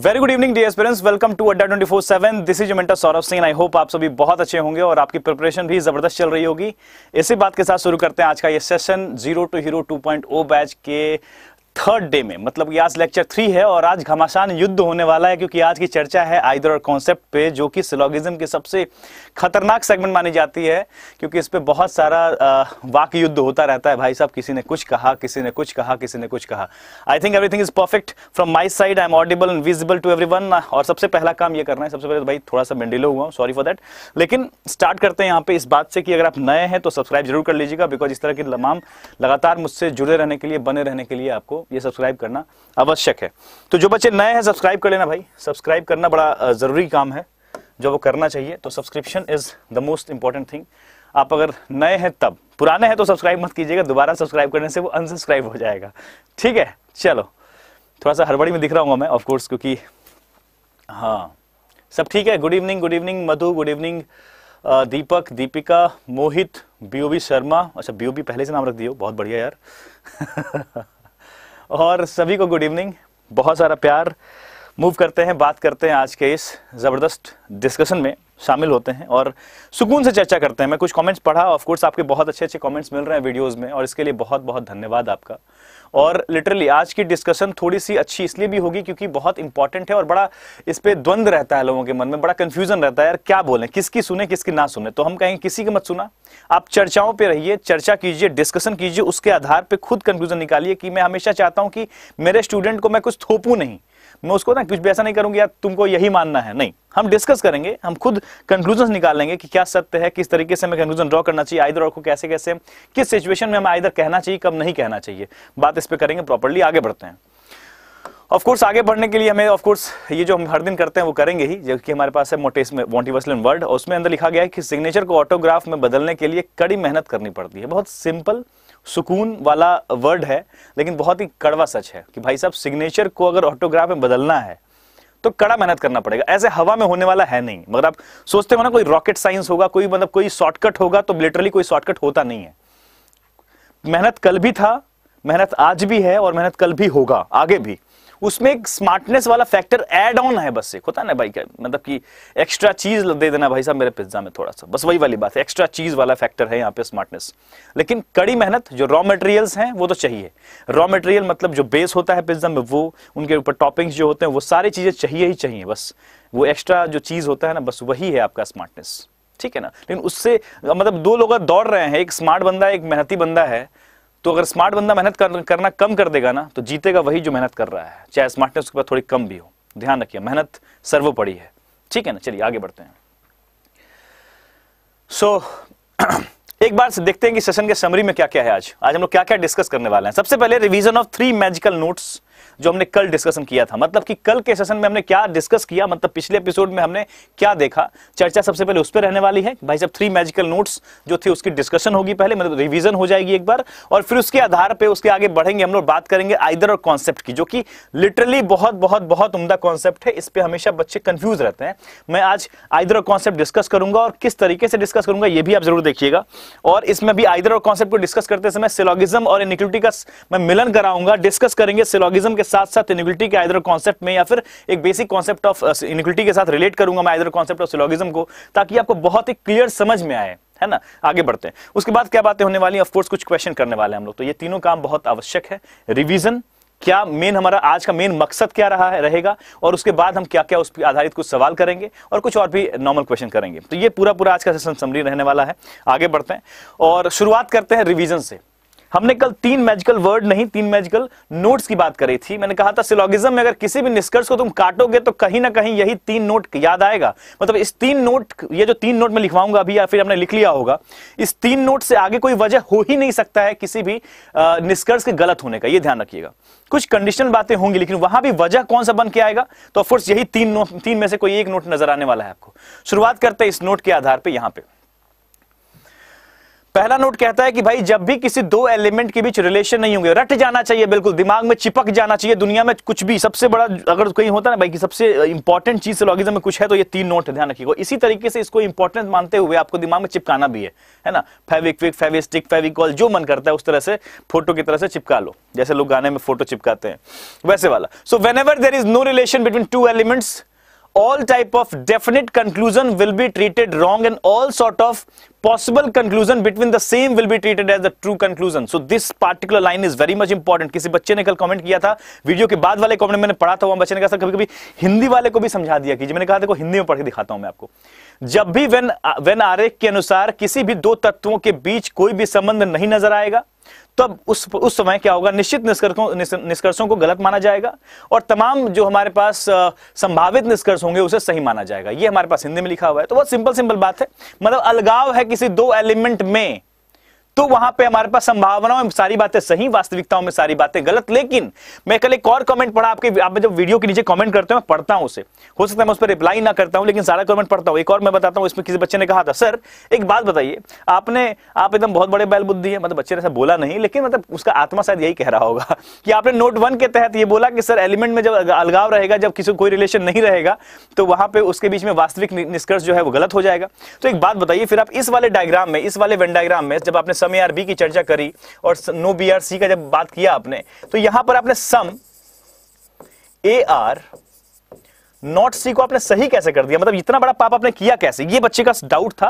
Very good evening the aspirants welcome to Adda twenty four seven this is mentor Saurabh Singh I hope आप सभी बहुत अच्छे होंगे और आपकी प्रिपरेशन भी जबरदस्त चल रही होगी इसी बात के साथ शुरू करते हैं आज का ये session zero to hero two point O batch के थर्ड डे में मतलब कि आज लेक्चर थ्री है और आज घमासान युद्ध होने वाला है क्योंकि आज की चर्चा है आइदर और कॉन्सेप्ट पे जो कि सिलोगिज्म की सबसे खतरनाक सेगमेंट मानी जाती है क्योंकि इस पर बहुत सारा वाक युद्ध होता रहता है भाई साहब किसी ने कुछ कहा किसी ने कुछ कहा किसी ने कुछ कहा I think everything is perfect from my side I am audible and visible to every और सबसे पहला काम ये करना है सबसे पहले भाई थोड़ा सा मेंडिलो हुआ सॉरी फॉर दैट लेकिन स्टार्ट करते हैं यहाँ पे इस बात से कि अगर आप नए हैं तो सब्सक्राइब जरूर कर लीजिएगा बिकॉज इस तरह की तमाम लगातार मुझसे जुड़े रहने के लिए बने रहने के लिए आपको ये सब्सक्राइब करना आवश्यक है तो जो बच्चे नए हैं सब्सक्राइब कर लेना भाई सब्सक्राइब करना बड़ा ज़रूरी काम है जो वो करना चाहिए तो subscription is the most important thing आप अगर नए हैं तब पुराने हैं तो सब्सक्राइब मत कीजिएगा दोबारा सब्सक्राइब करने से वो अनसब्सक्राइब हो जाएगा ठीक है चलो थोड़ा सा हड़बड़ी में दिख रहा हूँ मैं ऑफकोर्स क्योंकि हाँ सब ठीक है good evening good evening Madhu good evening Deepak Deepika Mohit BOB Sharma अच्छा बीओबी पहले से नाम रख दियो बहुत बढ़िया यार और सभी को गुड इवनिंग बहुत सारा प्यार मूव करते हैं बात करते हैं आज के इस ज़बरदस्त डिस्कशन में शामिल होते हैं और सुकून से चर्चा करते हैं मैं कुछ कमेंट्स पढ़ा ऑफ कोर्स आपके बहुत अच्छे अच्छे कमेंट्स मिल रहे हैं वीडियोस में और इसके लिए बहुत बहुत धन्यवाद आपका और लिटरली आज की डिस्कशन थोड़ी सी अच्छी इसलिए भी होगी क्योंकि बहुत इंपॉर्टेंट है और बड़ा इस पर द्वंद्व रहता है लोगों के मन में बड़ा कन्फ्यूजन रहता है यार क्या बोले किसकी सुने किसकी ना सुने तो हम कहेंगे किसी की मत सुना आप चर्चाओं पर रहिए चर्चा कीजिए डिस्कशन कीजिए उसके आधार पर खुद कंफ्यूजन निकालिए कि मैं हमेशा चाहता हूँ कि मेरे स्टूडेंट को मैं कुछ थोपू नहीं मैं उसको ना कुछ भी ऐसा नहीं करूंगी यार तुमको यही मानना है नहीं हम डिस्कस करेंगे हम खुद कंक्लूजन निकालेंगे कि क्या सत्य है किस तरीके से हमें कंक्लूजन ड्रॉ करना चाहिए आइदर और को कैसे कैसे किस सिचुएशन में हमें आइदर कहना चाहिए कब नहीं कहना चाहिए बात इस पर करेंगे प्रॉपरली आगे बढ़ते हैं ऑफ कोर्स आगे बढ़ने के लिए हमें ऑफ कोर्स ये जो हम हर दिन करते हैं वो करेंगे ही जबकि हमारे पास है मोटेस में वॉन्टीवसलिन वर्ड और उसमें अंदर लिखा गया है कि सिग्नेचर को ऑटोग्राफ में बदलने के लिए कड़ी मेहनत करनी पड़ती है बहुत सिंपल सुकून वाला वर्ड है लेकिन बहुत ही कड़वा सच है कि भाई साहब सिग्नेचर को अगर ऑटोग्राफ में बदलना है तो कड़ा मेहनत करना पड़ेगा ऐसे हवा में होने वाला है नहीं मगर आप सोचते हो ना कोई रॉकेट साइंस होगा कोई मतलब कोई शॉर्टकट होगा तो लिटरली कोई शॉर्टकट होता नहीं है मेहनत कल भी था मेहनत आज भी है और मेहनत कल भी होगा आगे भी उसमें एक स्मार्टनेस वाला फैक्टर एड ऑन है बस एक होता है ना भाई क्या मतलब कि एक्स्ट्रा चीज दे देना भाई साहब मेरे पिज्जा में थोड़ा सा बस वही वाली बात है एक्स्ट्रा चीज वाला फैक्टर है यहाँ पे स्मार्टनेस लेकिन कड़ी मेहनत जो रॉ मटेरियल्स हैं वो तो चाहिए रॉ मटेरियल मतलब जो बेस होता है पिज्जा में वो उनके ऊपर टॉपिंग्स जो होते हैं वो सारी चीजें चाहिए ही चाहिए बस वो एक्स्ट्रा जो चीज होता है ना बस वही है आपका स्मार्टनेस ठीक है ना लेकिन उससे मतलब दो लोग दौड़ रहे हैं एक स्मार्ट बंदा है एक मेहनती बंदा है तो अगर स्मार्ट बंदा मेहनत कर, करना कम कर देगा ना तो जीतेगा वही जो मेहनत कर रहा है चाहे स्मार्टनेस के पास थोड़ी कम भी हो ध्यान रखिए मेहनत सर्वोपरि है ठीक है ना चलिए आगे बढ़ते हैं सो so, एक बार से देखते हैं कि सेशन के समरी में क्या क्या है आज आज हम लोग क्या क्या डिस्कस करने वाले हैं सबसे पहले revision of three magical notes जो हमने कल डिस्कशन किया था मतलब कि कल के सेशन में हमने क्या डिस्कस किया मतलब पिछले एपिसोड में हमने क्या देखा चर्चा सबसे पहले उस पर रहने वाली है भाई साहब थ्री मैजिकल नोट्स जो थे उसकी डिस्कशन होगी पहले मतलब रिविजन हो जाएगी एक बार और फिर उसके आधार पर उसके आगे बढ़ेंगे हम लोग बात करेंगे आइदर और कॉन्सेप्ट की जो कि लिटरली बहुत बहुत बहुत उमदा कॉन्सेप्ट है इस पर हमेशा बच्चे कंफ्यूज रहते हैं मैं आज आइदर और कॉन्सेप्ट डिस्कस करूंगा और किस तरीके से डिस्कस करूंगा ये भी आप जरूर देखिएगा और इसमें भी आइदर और कॉन्सेप्ट को डिस्कस करते समय सिलोगिज्म और इनिक्विटी का मैं मिलन कराऊंगा डिस्कस करेंगे सिलोगिज्म के साथ साथ इनिक्विटी के आइदर कॉन्सेप्ट में या फिर एक बेसिक कॉन्सेप्ट ऑफ इनिक्विटी के साथ रिलेट करूंगा मैं आइदर कॉन्सेप्ट ऑफ सिलोगिज्म को ताकि आपको बहुत ही क्लियर समझ में आए है ना आगे बढ़ते हैं उसके बाद क्या बातें होने वाली ऑफ कोर्स कुछ क्वेश्चन करने वाले हम लोग तो ये तीनों काम बहुत आवश्यक है रिविजन क्या मेन हमारा आज का मेन मकसद क्या रहा है रहेगा और उसके बाद हम क्या क्या उस पर आधारित कुछ सवाल करेंगे और कुछ और भी नॉर्मल क्वेश्चन करेंगे तो ये पूरा पूरा आज का सेशन समरी रहने वाला है आगे बढ़ते हैं और शुरुआत करते हैं रिविजन से हमने कल तीन मैजिकल वर्ड नहीं तीन मैजिकल नोट्स की बात करी थी मैंने कहा था सिलोगिज्म में अगर किसी भी निष्कर्ष को तुम काटोगे तो कहीं ना कहीं यही तीन नोट याद आएगा मतलब इस तीन नोट ये जो तीन नोट में लिखवाऊंगा अभी या फिर हमने लिख लिया होगा इस तीन नोट से आगे कोई वजह हो ही नहीं सकता है किसी भी निष्कर्ष के गलत होने का ये ध्यान रखिएगा कुछ कंडीशनल बातें होंगी लेकिन वहां भी वजह कौन सा बन के आएगा तो ऑफकोर्स यही तीन नोट तीन में से कोई एक नोट नजर आने वाला है आपको शुरुआत करते हैं इस नोट के आधार पर यहां पर पहला नोट कहता है कि भाई जब भी किसी दो एलिमेंट के बीच रिलेशन नहीं होंगे रट जाना चाहिए बिल्कुल दिमाग में चिपक जाना चाहिए दुनिया में कुछ भी सबसे बड़ा अगर कहीं होता ना भाई कि सबसे इंपॉर्टेंट चीज लॉगिज्म में कुछ है तो ये तीन नोट ध्यान रखिएगा इसी तरीके से इसको इंपॉर्टेंट मानते हुए आपको दिमाग में चिपकाना भी है है ना फेविक्विक फेविस्टिक फेविकॉल जो मन करता है उस तरह से फोटो की तरह से चिपका लो जैसे लोग गाने में फोटो चिपकाते हैं वैसे वाला so whenever there is no relation between two elements all type of definite conclusion will be treated wrong and all sort of possible conclusion between the same will be treated as the true conclusion so this particular line is very much important किसी बच्चे ने कल comment किया था video के बाद वाले comment मैंने पढ़ा था वो बच्चे ने कहा सर कभी कभी हिंदी वाले को भी समझा दिया कीजिए मैंने कहा देखो हिंदी में पढ़ के दिखाता हूं मैं आपको जब भी वेन वेन आरेख के अनुसार किसी भी दो तत्वों के बीच कोई भी संबंध नहीं नजर आएगा तो उस उस समय क्या होगा निश्चित निष्कर्षों निष्कर्षों को गलत माना जाएगा और तमाम जो हमारे पास संभावित निष्कर्ष होंगे उसे सही माना जाएगा ये हमारे पास हिंदी में लिखा हुआ है तो बहुत सिंपल सिंपल बात है मतलब अलगाव है किसी दो एलिमेंट में तो वहां पे हमारे पास संभावनाओं में सारी बातें सही वास्तविकताओं में सारी बातें गलत लेकिन मैं कल एक और कमेंट पढ़ा आपके आप जब वीडियो के नीचे कमेंट करते हो मैं पढ़ता हूं उसे हो सकता है मैं उस पर रिप्लाई ना करता हूं लेकिन सारा कमेंट पढ़ता हूं एक और मैं बताता हूं इसमें किसी बच्चे ने कहा था सर एक बात बताइए आपने आप एकदम बहुत बड़े बैल बुद्धि है मतलब बच्चे ने ऐसा बोला नहीं लेकिन मतलब उसका आत्मा शायद यही कह रहा होगा कि आपने नोट वन के तहत ये बोला कि सर एलिमेंट में जब अलगाव रहेगा जब किसी कोई रिलेशन नहीं रहेगा तो वहां पर उसके बीच में वास्तविक निष्कर्ष जो है वो गलत हो जाएगा तो एक बात बताइए फिर आप इस वाले डायग्राम में इस वाले वेन डायग्राम में जब आपने सम ए आर बी की चर्चा करी और नो बी आर सी का जब बात किया आपने तो यहां पर आपने सम ए आर नॉट सी को आपने सही कैसे कर दिया मतलब इतना बड़ा पाप आपने किया कैसे ये बच्चे का डाउट था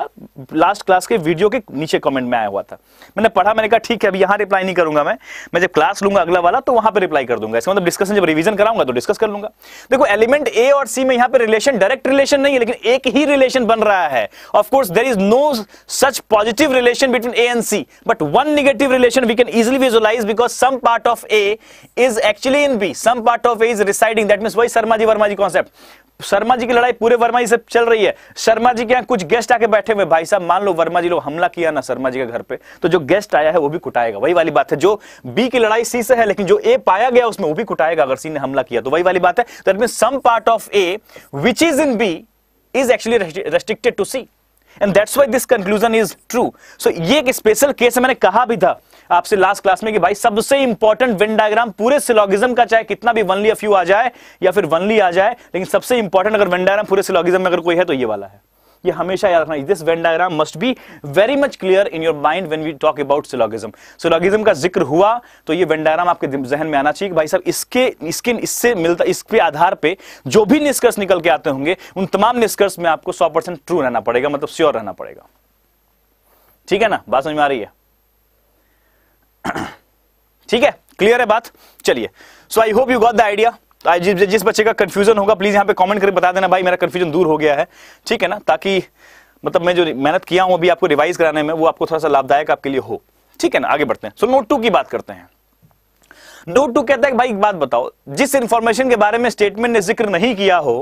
लास्ट क्लास के वीडियो के नीचे कमेंट में आया हुआ था मैंने पढ़ा मैंने कहा ठीक है अभी यहां रिप्लाई नहीं करूंगा मैं मैं जब क्लास लूंगा अगला वाला तो वहां पर रिप्लाई कर दूंगा इसका मतलब डिस्कशन जब रिविजन कराऊंगा तो डिस्कस कर लूंगा देखो एलिमेंट ए और सी में यहां पर रिलेशन डायरेक्ट रिलेशन नहीं है लेकिन एक ही रिलेशन बन रहा है of course there is no such positive relation between A and C but one negative relation we can easily visualise because some part of A is actually in B some part of A is residing that mean वही Sharma ji Verma ji concept Sharma ji की लड़ाई पूरे वर्मा जी से चल रही है शर्मा जी के यहाँ कुछ गेस्ट आके बैठे हुए भाई साहब मान लो वर्मा जी लोग हमला किया ना शर्मा जी के घर पे तो जो गेस्ट आया है वो भी कुटाएगा वही वाली बात है जो बी की लड़ाई सी से है लेकिन जो ए पाया गया उसमें वो भी कुटाएगा अगर सी ने हमला किया तो वही वाली बात है that mean some part of A which is in B is actually restricted to C and that's why this conclusion is true so ये एक स्पेशल केस है मैंने कहा भी था आपसे लास्ट क्लास में कि भाई सबसे इंपॉर्टेंट वेन डायग्राम पूरे सिलोगिज्म का चाहे कितना भी वनली अफ्यू आ जाए या फिर वनली आ जाए लेकिन सबसे इंपॉर्टेंट अगर वेन डायग्राम पूरे सिलोगिज्म में अगर कोई है तो ये वाला है ये हमेशा याद रखना this Venn diagram must be very much clear in your mind when we talk about syllogism syllogism का जिक्र हुआ तो ये वेन डायग्राम आपके जहन में आना चाहिए कि भाई साहब इसके इसके इससे मिलता इसके आधार पे जो भी निष्कर्ष निकल के आते होंगे उन तमाम निष्कर्ष में आपको सौ परसेंट ट्रू रहना पड़ेगा मतलब श्योर रहना पड़ेगा ठीक है ना बात समझ में आ रही है ठीक है क्लियर है बात चलिए so I hope you got the idea जिस बच्चे का कंफ्यूजन होगा प्लीज यहाँ पे कमेंट करके बता देना भाई मेरा कंफ्यूजन दूर हो गया है ठीक है ना ताकि मतलब मैं जो मेहनत किया हूं अभी आपको रिवाइज कराने में वो आपको थोड़ा सा लाभदायक आपके लिए हो ठीक है ना आगे बढ़ते हैं सो नोट टू की बात करते हैं डू टू कहता है भाई एक बात बताओ जिस इंफॉर्मेशन के बारे में स्टेटमेंट ने जिक्र नहीं किया हो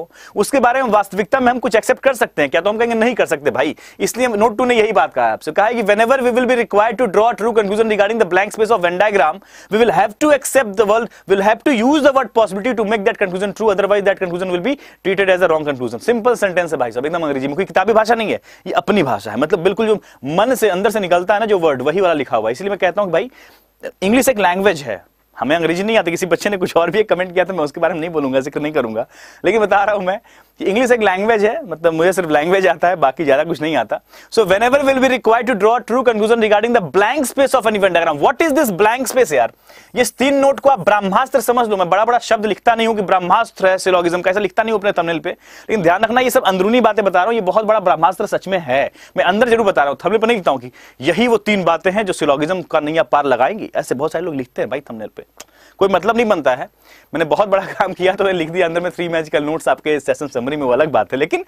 उसके बारे में वास्तविकता में हम कुछ एक्सेप्ट कर सकते हैं क्या तो हम कहेंगे नहीं कर सकते भाई इसलिए नोट टू ने यही बात कहा आपसे कहा कि whenever we will be require to draw true conclusion regarding the blank space of Venn diagram we will have to accept the world will have to use the word possibility to make that conclusion true otherwise that conclusion will be treated as a wrong conclusion simple sentence है भाई साहब एकदम अंग्रेजी में कोई किताबी भाषा नहीं है ये अपनी भाषा है मतलब बिल्कुल जो मन से अंदर से निकलता है ना जो वर्ड वही वाला लिखा हुआ है इसलिए मैं कहता हूं भाई इंग्लिश एक लैंग्वेज है हमें अंग्रेजी नहीं आती किसी बच्चे ने कुछ और भी एक कमेंट किया था तो मैं उसके बारे में नहीं बोलूंगा जिक्र नहीं करूंगा लेकिन बता रहा हूं मैं कि इंग्लिश एक लैंग्वेज है मतलब मुझे सिर्फ लैंग्वेज आता है बाकी ज्यादा कुछ नहीं आता so whenever will be require to draw true conclusion regarding the blank space of a Venn diagram what is this blank space यार ये तीन नोट को आप ब्रह्मास्त्र समझ लो मैं बड़ा बड़ा शब्द लिखता नहीं हूं कि ब्रह्मास्त्र है सिलोगिज्म कैसे लिखता नहीं हूं अपने तमिल पे लेकिन ध्यान रखना ये सब अंदरूनी बातें बता रहा हूं ये बहुत बड़ा ब्रह्मास्त्र सच में है मैं अंदर जरूर बता रहा हूं थंबनेल पर नहीं लिखता हूं कि यही वो तीन बातें हैं जो सिलोगिज्म का नहीं पार लगाएंगी ऐसे बहुत सारे लोग लिखते हैं भाई थमनेल पे कोई मतलब नहीं बनता है मैंने बहुत बड़ा काम किया तो लिख दिया अंदर में थ्री का नोट्स आपके सेशन समरी में वो अलग बात है लेकिन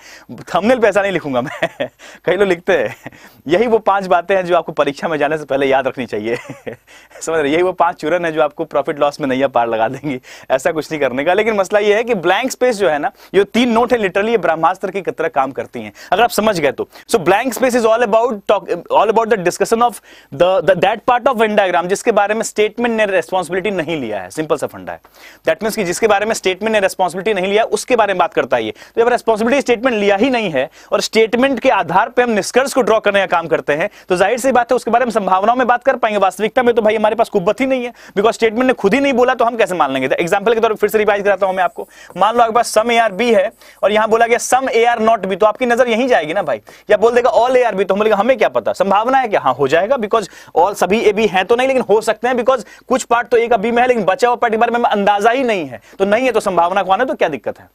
थंबनेल पे ऐसा नहीं लिखूंगा मैं कई लोग लिखते हैं यही वो पांच बातें हैं जो आपको परीक्षा में जाने से पहले याद रखनी चाहिए समझ रहे यही वो पांच चूरन है जो आपको प्रॉफिट लॉस में नैया पार लगा देंगी ऐसा कुछ नहीं करने का लेकिन मसला ये है कि ब्लैंक स्पेस जो है ना ये तीन नोट है लिटरली ब्रह्मास्त्र की तरह काम करती है अगर आप समझ गए तो so blank space is all about all about the discussion of that part of Venn diagram जिसके बारे में स्टेटमेंट ने रेस्पॉन्सिबिलिटी नहीं लिया है फंडा है सिंपल सा फंडा है दैट मीन कि जिसके बारे में स्टेटमेंट ने रेस्पॉसिबिलिटी नहीं लिया उसके बारे में बात करता है ये तो जब रेस्पॉसिबिलिटी स्टेटमेंट लिया ही नहीं है और स्टेटमेंट के आधार पर हम निष्कर्ष को ड्रॉ करने का काम करते हैं तो जाहिर सी बात है उसके बारे में संभावनाओं में बात कर पाएंगे वास्तविकता में तो भाई हमारे पास कुब्बत ही नहीं है बिकॉज स्टेटमेंट ने खुद ही नहीं बोला तो हम कैसे मान लेंगे एग्जाम्पल तो के तौर पर फिर से रिवाइज कराता हूं मैं आपको मान लो आपके पास सम ए आर बी है और यहां बोला गया some A are not B तो आपकी नजर यही जाएगी ना भाई या बोल देगा ऑल ए आर बी तो हम बोलेगा हमें क्या पता संभावना है क्या हाँ हो जाएगा बिकॉज ऑल सभी ए बी है तो नहीं लेकिन हो सकते हैं बिकॉज कुछ पार्ट तो ए का बी में है लेकिन बचा हुआ पार्टी के बारे में अंदाजा ही नहीं है तो नहीं है तो संभावना को है तो क्या दिक्कत है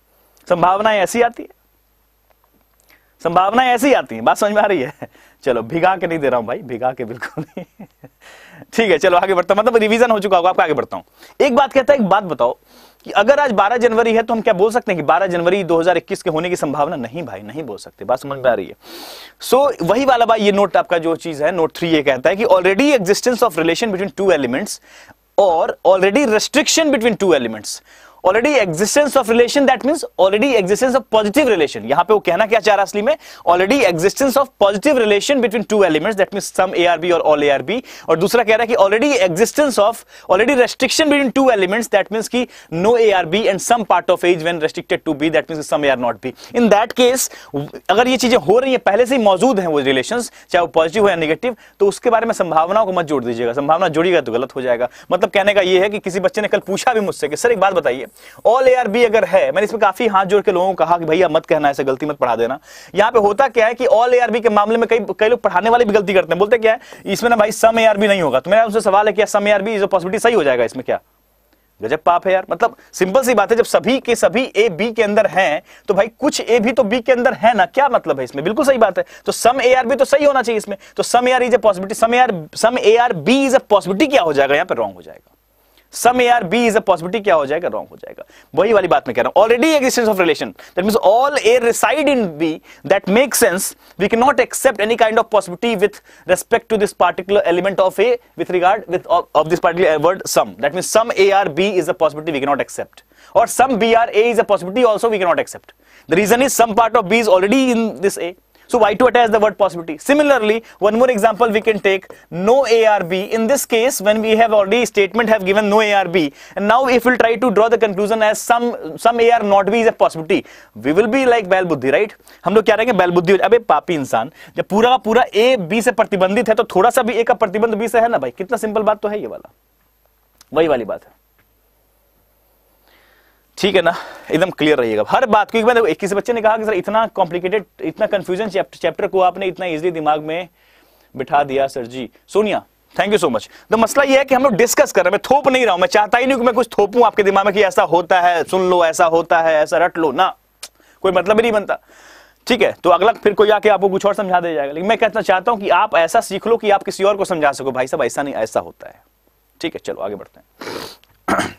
संभावनाएं ऐसी आती है संभावनाएं ऐसी आती हैं बात समझ में आ रही है चलो भिगा के नहीं दे रहा हूं भाई भिगा के बिल्कुल नहीं ठीक है चलो आगे बढ़ता हूं मतलब रिवीजन हो चुका होगा आपको आगे बढ़ता हूं एक बात कहता है एक बात बताओ कि अगर आज 12 जनवरी है तो हम क्या बोल सकते हैं कि 12 जनवरी 2021 के होने की संभावना नहीं भाई नहीं बोल सकते बात समझ में आ रही है सो so, वही वाला भाई ये नोट आपका जो चीज है नोट थ्री ये कहता है कि already existence of relation between two elements or already restriction between two elements already existence of relation that mean already existence of positive relation यहां पे वो कहना क्या चाह रहा असली में already existence of positive relation between two elements that mean some A are B और ऑल एआरबी और दूसरा कह रहा है कि already existence of already restriction between two elements that mean की no ARB and some part of as Venn restricted to be that mean some are not B in that case अगर ये चीजें हो रही है पहले से ही मौजूद है वो रिलेशन चाहे वो पॉजिटिव हो या निगेटिव तो उसके बारे में संभावनाओं को मत जोड़ दीजिएगा संभावना जुड़िएगा तो गलत हो जाएगा मतलब कहने का यह है कि किसी बच्चे ने कल पूछा भी मुझसे कि सर एक बात बताइए ऑल ए आर बी अगर है मैंने इसमें काफी हाथ जोड़ के लोगों को कहा कि भैया मत कहना ऐसे गलती मत पढ़ा देना यहाँ पे होता क्या है कि ऑल ए आर बी के मामले में कई कई लोग पढ़ाने वाले भी गलती करते हैं बोलते क्या है इसमें ना भाई सम ए आर बी नहीं होगा तो मेरा उनसे सवाल है क्या some A are B is possibility सही हो जाएगा इसमें क्या गजब पाप है यार मतलब सिंपल सी बात है जब सभी के सभी ए बी के अंदर हैं तो भाई कुछ ए भी तो बी के अंदर है ना क्या मतलब है इसमें बिल्कुल सही बात है तो सम ए आर बी तो सही होना चाहिए इसमें तो some A are is a possibility some A are some A are B is a possibility क्या हो जाएगा यहाँ पर रॉन्ग हो जाएगा some A B is a possibility क्या हो जाएगा रॉन्ग हो जाएगा वही वाली बात मैं कह रहा हूं already existence of relation that mean all A reside in B that make sense we can not accept any kind of possibility with respect to this particular element of A with regard with of this particular word some that mean some A are B is a possibility we can not accept और some B are A is a possibility also we can not accept the reason is some part of B is already in this A So Y2 attached the word possibility. Similarly, one more example we can take no ARB. In this case, when we have already statement have given no ARB. And now if we'll try to draw the conclusion as some some AR not B is a possibility, we will be like बैल बुद्धि right हम लोग क्या रहेंगे बैल buddhi अबे पापी इंसान जब पूरा का पूरा a b से प्रतिबंधित है तो थोड़ा सा भी a का प्रतिबंध b से है ना भाई कितना simple बात तो है ये वाला वही वाली बात है ठीक है ना एकदम क्लियर रहिएगा हर बात क्योंकि मैंने किसी बच्चे ने कहा कि सर इतना कॉम्प्लिकेटेड इतना कंफ्यूजन चैप्टर को आपने इतना इजीली दिमाग में बिठा दिया sir ji Sonia thank you so much the मसला ये है कि हम लोग डिस्कस कर रहे हैं मैं थोप नहीं रहा हूं मैं चाहता ही नहीं कि मैं कुछ थोपूं आपके दिमाग में कि ऐसा होता है सुन लो ऐसा होता है ऐसा रट लो ना कोई मतलब ही नहीं बनता ठीक है तो अगला फिर कोई आके आपको कुछ और समझा दिया जाएगा लेकिन मैं कहना चाहता हूं कि आप ऐसा सीख लो कि आप किसी और को समझा सको भाई साहब ऐसा नहीं ऐसा होता है ठीक है चलो आगे बढ़ते हैं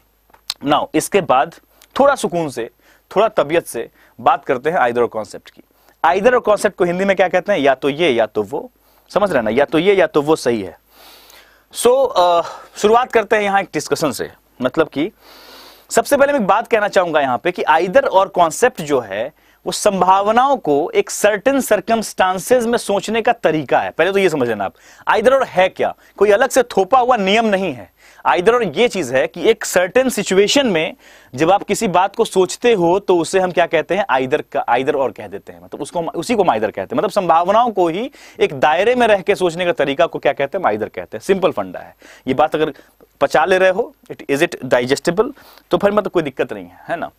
नाउ इसके बाद थोड़ा सुकून से थोड़ा तबियत से बात करते हैं आइदर और कॉन्सेप्ट की आइदर और कॉन्सेप्ट को हिंदी में क्या कहते हैं या तो ये या तो वो समझ रहे ना या तो ये या तो वो सही है सो so, शुरुआत करते हैं यहां एक डिस्कशन से मतलब कि सबसे पहले मैं बात कहना चाहूंगा यहां पे कि आइदर और कॉन्सेप्ट जो है वो संभावनाओं को एक सर्टेन सर्कमस्टांसेस में सोचने का तरीका है पहले तो ये समझ लेना आप आइदर और है क्या कोई अलग से थोपा हुआ नियम नहीं है आइदर और ये चीज है कि एक सर्टेन सिचुएशन में जब आप किसी बात को सोचते हो तो उसे हम क्या कहते हैं आइदर का आइदर और कह देते हैं मतलब उसको उसी को हम कहते हैं मतलब संभावनाओं को ही एक दायरे में रह के सोचने का तरीका को क्या कहते हैं हम कहते हैं सिंपल फंडा है ये बात अगर पचा ले रहे हो इट इज इट डाइजेस्टेबल तो फिर मतलब कोई दिक्कत नहीं है है ना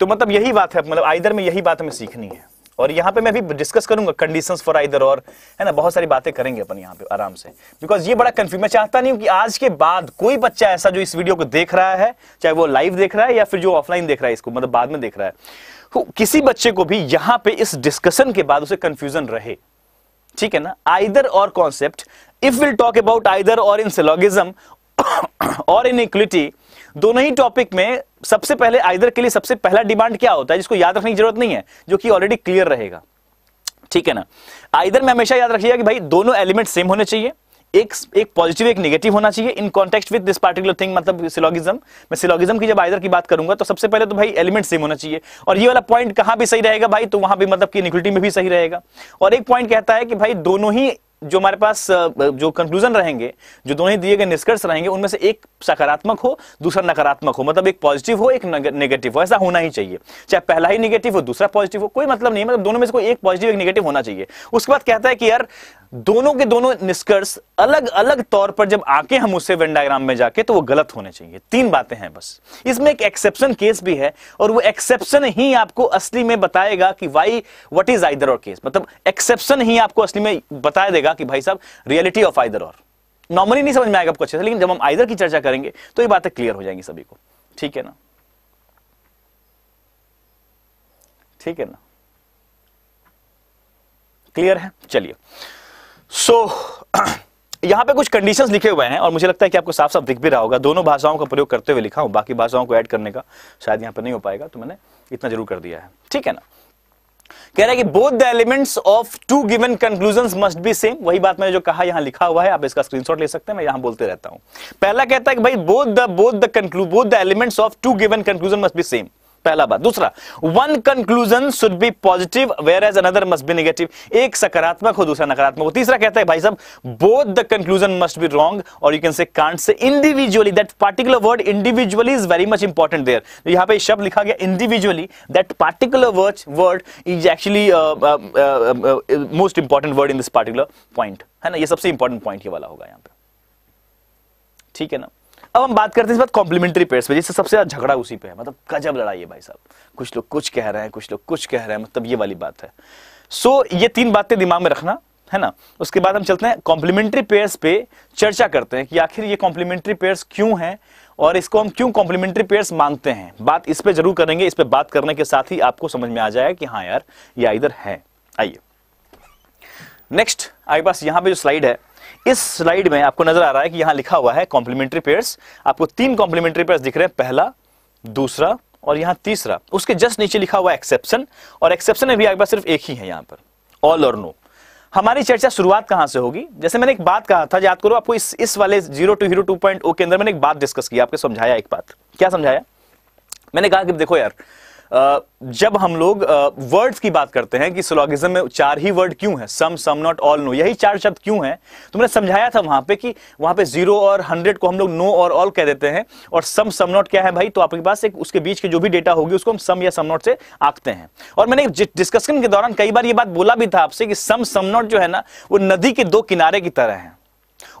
तो मतलब यही बात है मतलब आइदर में यही बात हमें सीखनी है और यहाँ पे मैं भी डिस्कस करूंगा कंडीशन फॉर आइदर और है ना बहुत सारी बातें करेंगे अपन यहाँ पे आराम से बिकॉज ये बड़ा कंफ्यूज मैं चाहता नहीं हूँ कि आज के बाद कोई बच्चा ऐसा जो इस वीडियो को देख रहा है चाहे वो लाइव देख रहा है या फिर जो ऑफलाइन देख रहा है इसको मतलब बाद में देख रहा है किसी बच्चे को भी यहाँ पे इस डिस्कशन के बाद उसे कंफ्यूजन रहे ठीक है ना either or concept if will talk about either or in syllogism और इन इक्विटी दोनों ही टॉपिक में सबसे पहले आइदर के लिए सबसे पहला डिमांड क्या होता है जिसको याद रखने की जरूरत नहीं है जो कि ऑलरेडी क्लियर रहेगा ठीक है ना आइदर में हमेशा याद रखिएगा कि भाई दोनों एलिमेंट सेम होने चाहिए एक एक पॉजिटिव एक नेगेटिव होना चाहिए in context with this particular thing मतलब सिलोगिज्म मैं सिलोगिज्म की जब आइदर की बात करूंगा तो सबसे पहले तो भाई एलिमेंट सेम होना चाहिए और ये वाला पॉइंट कहां भी सही रहेगा भाई तो वहां भी मतलब कि इनिक्विटी में भी सही रहेगा और एक पॉइंट कहता है कि भाई दोनों ही जो हमारे पास जो कंक्लूजन रहेंगे जो दोनों ही दिए गए निष्कर्ष रहेंगे उनमें से एक सकारात्मक हो दूसरा नकारात्मक हो मतलब एक पॉजिटिव हो एक नेगेटिव हो ऐसा होना ही चाहिए चाहे पहला ही नेगेटिव हो दूसरा पॉजिटिव हो कोई मतलब नहीं मतलब दोनों में से कोई एक पॉजिटिव एक नेगेटिव होना चाहिए उसके बाद कहता है कि यार दोनों के दोनों निष्कर्ष अलग अलग तौर पर जब आके हम उससे वेंडाग्राम में जाके तो वो गलत होने चाहिए तीन बातें हैं बस इसमें एक एक्सेप्शन केस भी है और वो एक्सेप्शन ही आपको असली में बताएगा कि why what is either or case मतलब एक्सेप्शन ही आपको असली में बता देगा लगेगा कि भाई साहब reality of either or normally नहीं समझ में आएगा आपको अच्छे से लेकिन जब हम आइदर की चर्चा करेंगे तो ये बातें क्लियर हो जाएंगी सभी को ठीक है ना ठीक है ना क्लियर है चलिए सो so, यहां पे कुछ कंडीशंस लिखे हुए हैं और मुझे लगता है कि आपको साफ साफ दिख भी रहा होगा दोनों भाषाओं का प्रयोग करते हुए लिखा हूं बाकी भाषाओं को ऐड करने का शायद यहां पर नहीं हो पाएगा तो मैंने इतना जरूर कर दिया है ठीक है ना कह रहा है कि both the elements of two given conclusion must be same वही बात मैंने जो कहा यहां लिखा हुआ है आप इसका स्क्रीनशॉट ले सकते हैं मैं यहां बोलते रहता हूं पहला कहता है कि भाई both the both the conclude both the elements of two given conclusion must be same पहला बात दूसरा one conclusion should be positive whereas another must be negative एक सकारात्मक हो दूसरा नकारात्मक हो तीसरा कहता है भाई साहब both the conclusion must be wrong or you can say can't say individually that particular word individually is very much important there यहां पे शब्द लिखा गया individually that particular word word is actually most important word in this particular point है ना ये सबसे important point ये वाला होगा यहां पे ठीक है ना अब हम बात करते हैं इस बात कॉम्प्लीमेंट्री पेयर्स पे जिससे सबसे ज्यादा झगड़ा उसी पे है मतलब गजब लड़ाई है भाई साहब कुछ लोग कुछ कह रहे हैं कुछ लोग कुछ कह रहे हैं मतलब ये वाली बात है सो so, ये तीन बातें दिमाग में रखना है ना उसके बाद हम चलते हैं कॉम्प्लीमेंट्री पेयर्स पे चर्चा करते हैं कि आखिर ये कॉम्प्लीमेंट्री पेयर्स क्यों है और इसको हम क्यों कॉम्प्लीमेंट्री पेयर्स मानते हैं बात इस पर जरूर करेंगे इस पर बात करने के साथ ही आपको समझ में आ जाएगा कि हाँ यार ये इधर है आइए नेक्स्ट आई पास यहां पर जो स्लाइड है इस स्लाइड में आपको नजर आ रहा है कि यहां लिखा हुआ है कॉम्प्लीमेंट्री पेयर्स आपको तीन कॉम्प्लीमेंट्री पेयर्स दिख रहे हैं पहला दूसरा और यहां तीसरा उसके जस्ट नीचे लिखा हुआ एक्सेप्शन और एक्सेप्शन अभी आपके पास सिर्फ एक ही है यहां पर ऑल और नो हमारी चर्चा शुरुआत कहां से होगी जैसे मैंने एक बात कहा था याद करो आपको इस इस वाले zero to hero two point O के अंदर मैंने एक बात डिस्कस की आपके समझाया एक बात क्या समझाया मैंने कहा कि देखो यार जब हम लोग वर्ड्स की बात करते हैं कि स्लॉगिज्म में चार ही वर्ड क्यों है some some not all no यही चार शब्द क्यों है तो मैंने समझाया था वहां पे कि वहां पे जीरो और हंड्रेड को हम लोग नो और ऑल कह देते हैं और सम सम नॉट क्या है भाई तो आपके पास एक उसके बीच की जो भी डेटा होगी उसको हम सम या सम नॉट से आंकते हैं और मैंने डिस्कशन के दौरान कई बार ये बात बोला भी था आपसे कि सम सम नॉट जो है ना वो नदी के दो किनारे की तरह है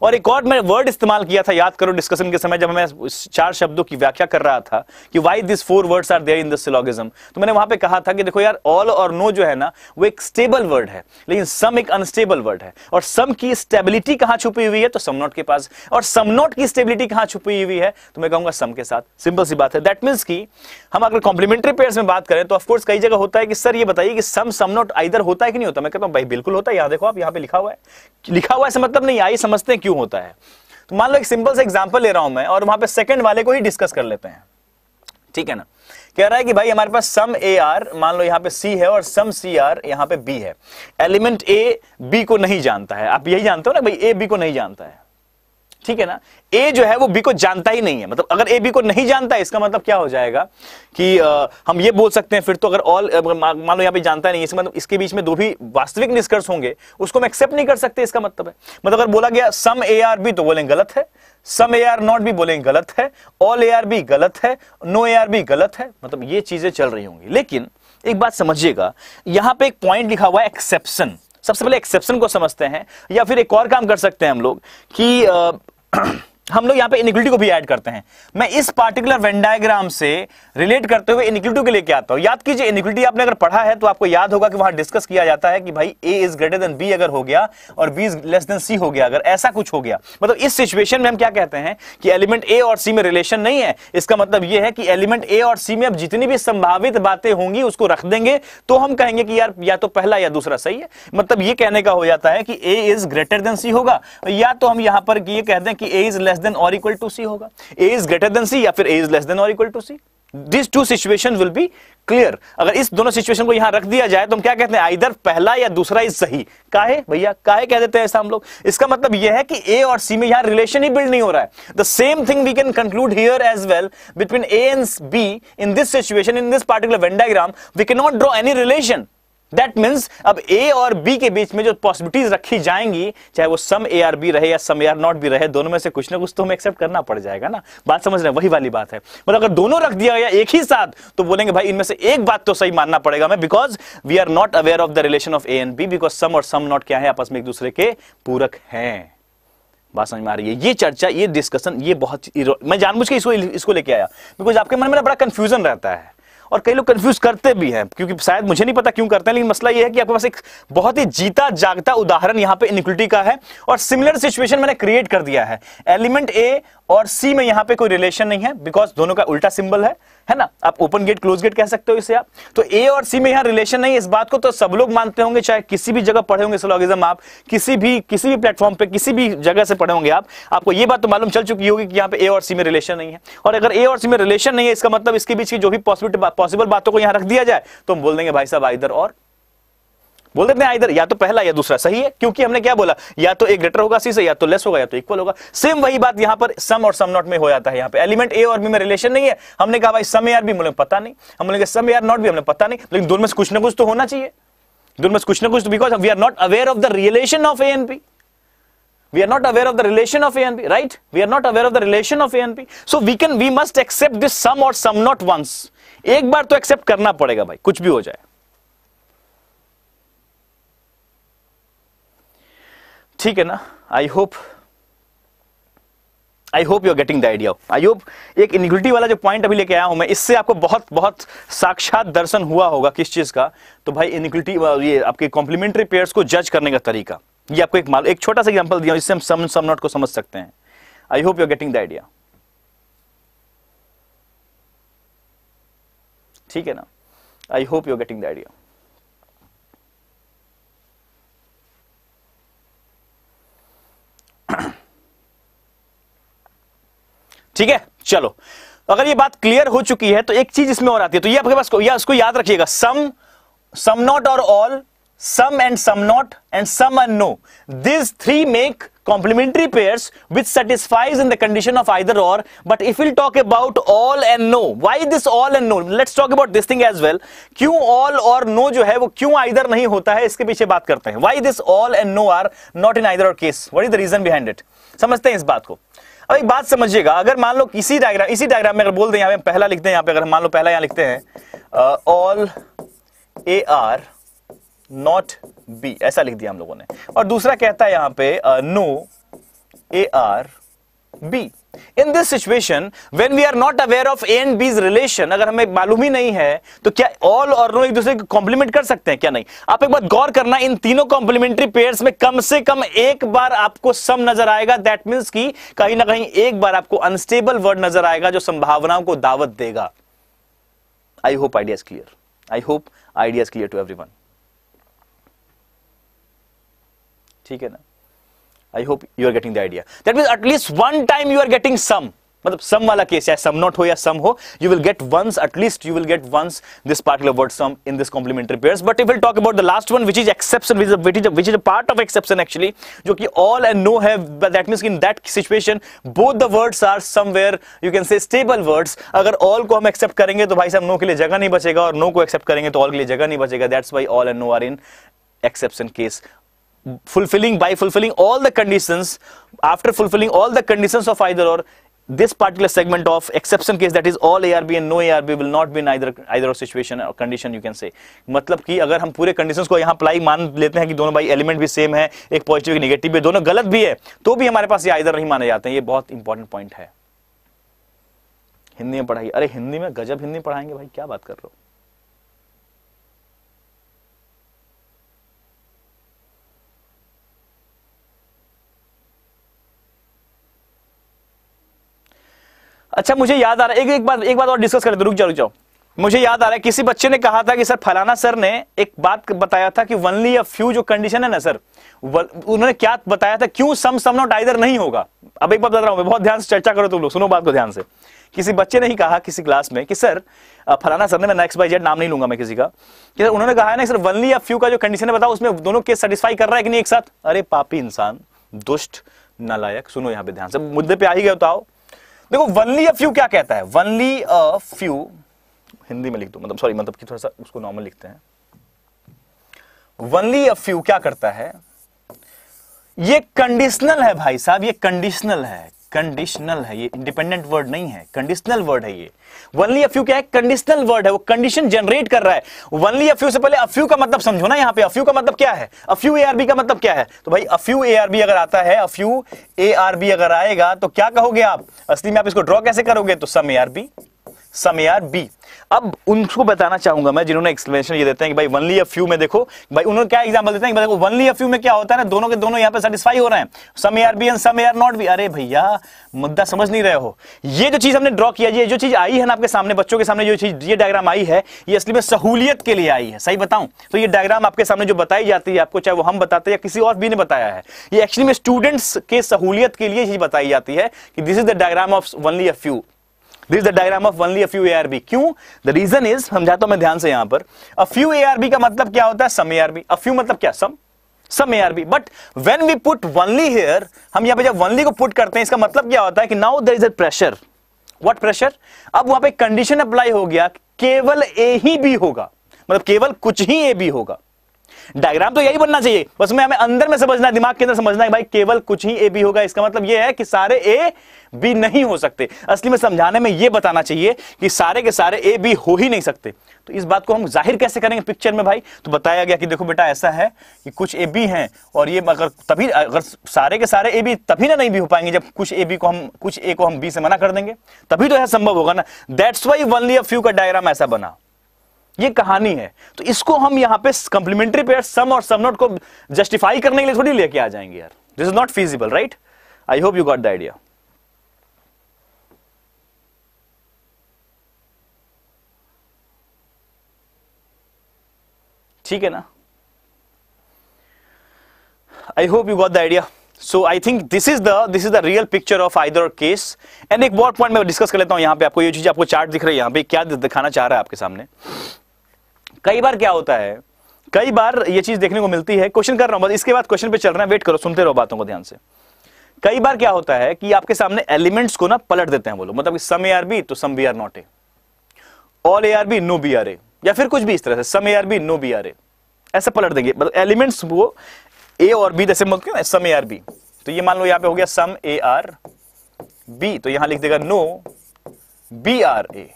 और एक और मैं वर्ड इस्तेमाल किया था याद करो डिस्कशन के समय जब मैं चार शब्दों की व्याख्या कर रहा था कि why this four words are there in syllogism तो मैंने वहां पे कहा था कि देखो यार ऑल और नो जो है ना वो एक स्टेबल वर्ड है लेकिन सम एक अनस्टेबल वर्ड है और सम की स्टेबिलिटी कहां छुपी हुई है तो सम नॉट के पास और सम नॉट की स्टेबिलिटी कहां छुपी हुई है तो मैं कहूंगा सम के साथ सिंपल सी बात है दैट मीन्स की हम अगर कॉम्प्लीमेंट्री पेयर में बात करें तो ऑफकोर्स कई जगह होता है कि सर ये बताइए कि सम सम नॉट आइदर होता है कि नहीं होता मैं कहता हूं भाई बिल्कुल होता है यहां देखो आप यहां पर लिखा हुआ है लिखा हुआ ऐसा मतलब नहीं आई समझते सोचते क्यों होता है तो मान लो एक सिंपल सा एग्जाम्पल ले रहा हूं मैं और वहां पे सेकंड वाले को ही डिस्कस कर लेते हैं ठीक है ना कह रहा है कि भाई हमारे पास सम ए आर मान लो यहां पे सी है और सम सी आर यहां पे बी है एलिमेंट ए बी को नहीं जानता है आप यही जानते हो ना भाई ए बी को नहीं जानता है ठीक है ना ए जो है वो बी को जानता ही नहीं है मतलब अगर ए बी को नहीं जानता है इसका मतलब क्या हो जाएगा कि आ, हम ये बोल सकते हैं फिर तो अगर ऑल मतलब मान लो यहां पे जानता नहीं है इसका मतलब इसके बीच में दो भी वास्तविक निष्कर्ष होंगे उसको हम एक्सेप्ट नहीं कर सकते इसका मतलब है मतलब अगर बोला गया सम ए आर बी तो बोलेंगे गलत है some A are not B बोलेंगे गलत है ऑल ए आर बी गलत है नो ए आर बी गलत है मतलब ये चीजें चल रही होंगी लेकिन एक बात समझिएगा यहां पे एक पॉइंट लिखा हुआ है एक्सेप्शन सबसे पहले एक्सेप्शन को समझते हैं या फिर एक और काम कर सकते हैं हम लोग कि आ, हम लोग यहाँ पे इनिक्विटी को भी ऐड करते हैं मैं इस पार्टिकुलर वेन से रिलेट करते हुए इनिक्विटी को लेके आता हूं याद कीजिए इनिक्विटी आपने अगर पढ़ा है तो आपको याद होगा कि वहां डिस्कस किया जाता है कि भाई A is greater than B अगर हो गया और B is less than C हो गया अगर ऐसा कुछ हो गया मतलब इस सिचुएशन में हम क्या कहते हैं कि एलिमेंट ए और सी में रिलेशन नहीं है इसका मतलब यह है कि एलिमेंट ए और सी में अब जितनी भी संभावित बातें होंगी उसको रख देंगे तो हम कहेंगे कि यार या तो पहला या दूसरा सही है मतलब ये कहने का हो जाता है कि A is greater than C होगा या तो हम यहां पर ये कह दें कि A is less less than or equal to C होगा A is greater than C या फिर A is less than or equal to C this two situation will be clear अगर इस दोनों सिचुएशन को यहां रख दिया जाए तो हम क्या कहते हैं आइधर पहला या दूसरा इज सही काहे भैया काहे कह देते हैं ऐसा हम लोग इसका मतलब यह है कि ए और सी में यहां रिलेशन ही बिल्ड नहीं हो रहा है the same thing we can conclude here as well between A and B in this situation in this particular Venn diagram we can not draw any relation that means अब A और B के बीच में जो possibilities रखी जाएंगी चाहे वो सम A are B रहे या सम ए आर नॉट भी रहे दोनों में से कुछ ना कुछ तो हमें एक्सेप्ट करना पड़ जाएगा ना बात समझ रहे हैं वही वाली बात है मतलब अगर दोनों रख दिया गया एक ही साथ तो बोलेंगे भाई इनमें से एक बात तो सही मानना पड़ेगा हमें because we are not aware of the relation of A and B because some or some not क्या है आपस में एक दूसरे के पूरक हैं बात समझ में आ रही है ये चर्चा ये डिस्कशन ये बहुत मैं जानबूझ के इसको इसको लेके आया बिकॉज आपके मन में बड़ा कंफ्यूजन रहता है और कई लोग कंफ्यूज करते भी हैं क्योंकि शायद मुझे नहीं पता क्यों करते हैं लेकिन मसला यह है कि आपके पास एक बहुत ही जीता जागता उदाहरण यहां पे इनिक्विटी का है और सिमिलर सिचुएशन मैंने क्रिएट कर दिया है एलिमेंट ए और सी में यहां पे कोई रिलेशन नहीं है बिकॉज दोनों का उल्टा सिंबल है है ना आप ओपन गेट क्लोज गेट कह सकते हो इसे आप तो ए और सी में यहां रिलेशन नहीं है इस बात को तो सब लोग मानते होंगे चाहे किसी भी जगह पढ़े होंगे सोलॉगिज्म आप किसी भी किसी भी प्लेटफॉर्म पे किसी भी जगह से पढ़े होंगे आप आपको यह बात तो मालूम चल चुकी होगी कि यहां पर ए और सी में रिलेशन नहीं है और अगर ए और सी में रिलेशन नहीं है इसका मतलब इसके बीच की जो भी पॉसिबिलिटी पॉसिबल बातों को यहाँ रख दिया जाए तो हम बोल देंगे भाई साहब आइदर और बोल देते हैं इधर या तो पहला या दूसरा सही है क्योंकि हमने क्या बोला या तो एक ग्रेटर होगा सी से या तो लेस होगा या तो इक्वल होगा सेम वही बात यहां पर सम और सम नॉट में हो जाता है यहां पे एलिमेंट ए और बी में रिलेशन नहीं है हमने कहा भाई सम यार भी मुझे पता नहीं हम बोलेंगे सम यार नॉट भी हमें पता नहीं लेकिन दोनों में कुछ ना कुछ तो होना चाहिए दोनों में कुछ ना कुछ because we are not aware of the relation of A and B we are not aware of the relation of a and b right we are not aware of the relation of a and b so we can we must accept this sum or sum not once ek baar to accept karna padega bhai kuch bhi ho jaye ठीक है ना I hope I hope you are getting the idea I hope एक इनिग्रिटी वाला जो point अभी लेके आया हूं मैं इससे आपको बहुत बहुत साक्षात दर्शन हुआ होगा किस चीज का तो भाई इनिग्रिटी ये आपके कॉम्प्लीमेंट्री पेयर्स को जज करने का तरीका ये आपको एक माल एक छोटा सा एग्जाम्पल दिया इससे हम सम सम नॉट को समझ सकते हैं I hope you are getting the idea ठीक है ना I hope you are getting the idea ठीक है चलो अगर ये बात क्लियर हो चुकी है तो एक चीज इसमें और आती है तो ये आपके पास या उसको याद रखिएगा some some not or all some and some not and some and no this three make complementary pairs which satisfies in the condition of either or but if we'll talk about all and no why this all and no let's talk about this thing as well kyun all or no jo hai wo kyun either nahi hota hai iske piche baat karte hain why this all and no are not in either or case what is the reason behind it समझते हैं इस बात को अब एक बात समझिएगा अगर मान लो इसी डायग्राम इसी डायग्राम में अगर बोल दें यहाँ पे pehla likhte hain yahan pe agar maan lo pehla yahan likhte hain all a r not B ऐसा लिख दिया हम लोगों ने और दूसरा कहता है यहां पे no A are B in this situation when we are not aware of A and B's relation अगर हमें मालूम ही नहीं है तो क्या ऑल और नो एक दूसरे को कॉम्प्लीमेंट कर सकते हैं क्या नहीं आप एक बात गौर करना इन तीनों कॉम्प्लीमेंट्री पेयर में कम से कम एक बार आपको सम नजर आएगा दैट मीन्स की कहीं ना कहीं एक बार आपको अनस्टेबल वर्ड नजर आएगा जो संभावनाओं को दावत देगा I hope idea clear I hope idea clear to every ठीक है ना I hope you are getting the idea that mean at least one time you are getting some मतलब सम वाला केस है सम नॉट हो या some हो you will get once at least you will get once this particular word some in this complementary pairs but if will talk about the last one which is exception which is a part of exception actually जो कि all and no है that means in that situation both the words are somewhere you can say stable words अगर all को हम accept करेंगे तो भाई साहब नो के लिए जगह नहीं बचेगा और नो को एक्सेप्ट करेंगे तो ऑल के लिए जगह नहीं बचेगा that's why all and no are in exception case fulfilling by fulfilling all the conditions after fulfilling all the conditions of either or this particular segment of exception case that is all ARB and no ARB will not be in either either or situation or condition you can say matlab ki agar hum pure conditions ko yahan apply maan lete hain ki dono bhai element bhi same hai ek positive ek negative bhi dono galat bhi hai to bhi hamare paas ye either nahi mane jate hain ye bahut important point hai hindi mein padhai are hindi mein gajab hindi padhayenge bhai kya baat kar rahe ho अच्छा मुझे याद आ रहा है एक एक बात एक बात और डिस्कस करते रुक जाओ रुक जाओ मुझे याद आ रहा है किसी बच्चे ने कहा था कि सर फलाना सर ने एक बात बताया था कि वनली अ फ्यू जो कंडीशन है ना सर उन्होंने क्या बताया था क्यों सम सम नॉट आइदर नहीं होगा अब एक बात बता रहा मैं बहुत ध्यान से चर्चा करो तुम लोग सुनो बात को ध्यान से किसी बच्चे ने ही कहा किसी क्लास में कि सर फलाना सर ने मैं नेक्स्ट बाई जेड नाम नहीं लूंगा मैं किसी का कि सर उन्होंने कहा है ना सर वनली या फ्यू का जो कंडीशन है बताओ उसमें दोनों केस सेटिस्फाई कर रहा है कि नहीं एक साथ अरे पापी इंसान दुष्ट नालायक सुनो यहाँ पे ध्यान से मुद्दे पे आ ही गए बताओ तो देखो वनली अ फ्यू क्या कहता है वनली अ फ्यू हिंदी में लिख दो मतलब सॉरी मतलब कि थोड़ा सा उसको नॉर्मल लिखते हैं वनली अ फ्यू क्या करता है ये कंडीशनल है भाई साहब ये कंडीशनल है कंडीशनल है ये इंडिपेंडेंट वर्ड नहीं है कंडीशनल वर्ड है ये वनली अफ्यू क्या है कंडीशनल वर्ड है वो कंडीशन जनरेट कर रहा है वनली अफ्यू से पहले अफ्यू का मतलब समझो ना यहाँ पे अफ्यू का मतलब क्या है अफ्यू एआरबी का मतलब क्या है तो भाई अफ्यू एआरबी अगर आता है अफ्यू एआरबी अगर आएगा तो क्या कहोगे आप असली में आप इसको ड्रॉ कैसे करोगे तो सम एआरबी समयार बी अब उनको बताना चाहूंगा मैं जिन्होंने एक्सप्लेनेशन ये देते हैं कि भाई वनली अफ्यू में देखो भाई उन्होंने क्या एग्जाम्पल देते हैं कि देखो वनली अफ्यू में क्या होता है ना दोनों के दोनों यहाँ पे सेटिस्फाई हो रहे हैं some B and some not B अरे भैया मुद्दा समझ नहीं रहे हो ये जो चीज हमने ड्रॉ किया ये जो चीज आई है ना आपके सामने बच्चों के सामने जो चीज ये डायग्राम आई है ये असली में सहूलियत के लिए आई है सही बताऊं तो ये डायग्राम आपके सामने जो बताई जाती है आपको चाहे वो हम बताते हैं या किसी और भी ने बताया है ये एक्चुअली में स्टूडेंट्स के सहूलियत के लिए ही बताई जाती है कि this is the diagram of only a few this the diagram of only a few A are B क्यों द रीजन इज समझाता हूं मैं ध्यान से यहां पर अ फ्यू एआरबी का मतलब क्या होता है सम एआरबी अ फ्यू मतलब क्या some some A are B but when we put only here हम यहां पे जब वनली को पुट करते हैं इसका मतलब क्या होता है कि now there is a pressure what pressure अब वहां पे कंडीशन अप्लाई हो गया केवल ए ही बी होगा मतलब केवल कुछ ही ए बी होगा डायग्राम तो यही बनना चाहिए बस में हमें अंदर में समझना दिमाग के अंदर समझना है भाई केवल कुछ ही ए बी होगा इसका मतलब यह है कि सारे ए बी नहीं हो सकते असली में समझाने में यह बताना चाहिए कि सारे के सारे ए बी हो ही नहीं सकते तो इस बात को हम जाहिर कैसे करेंगे पिक्चर में भाई तो बताया गया कि देखो बेटा ऐसा है कि कुछ ए बी हैं और ये अगर तभी अगर सारे के सारे ए बी तभी ना नहीं भी हो पाएंगे जब कुछ ए बी को हम कुछ ए को हम बी से मना कर देंगे तभी तो ऐसा संभव होगा ना that's why only a few का डायग्राम ऐसा बना ये कहानी है तो इसको हम यहां पे complementary pair some or some not को जस्टिफाई करने के लिए थोड़ी लेके आ जाएंगे यार this is not feasible right I hope you got the idea ठीक है ना I hope you got the idea so I think this is the this is the real picture of either case and एक बहुत point मैं discuss कर लेता हूं यहां पे आपको ये चीज आपको चार्ट दिख रही है यहां पे क्या दिखाना चाह रहा है आपके सामने कई बार क्या होता है कई बार ये चीज देखने को मिलती है क्वेश्चन कर रहा हूं इसके बाद क्वेश्चन पे चल रहा है वेट करो सुनते रहो बातों को ध्यान से कई बार क्या होता है कि आपके सामने एलिमेंट्स को ना पलट देते हैं बोलो मतलब सम ए आर बी तो some B are not A all A are B no B are A या फिर कुछ भी इस तरह से some A are B no B are A ऐसे पलट देंगे मतलब एलिमेंट्स वो ए और बी जैसे मतलब सम ए आर बी तो ये मान लो यहां पे हो गया सम ए आर बी तो यहां लिख देगा नो बी आर ए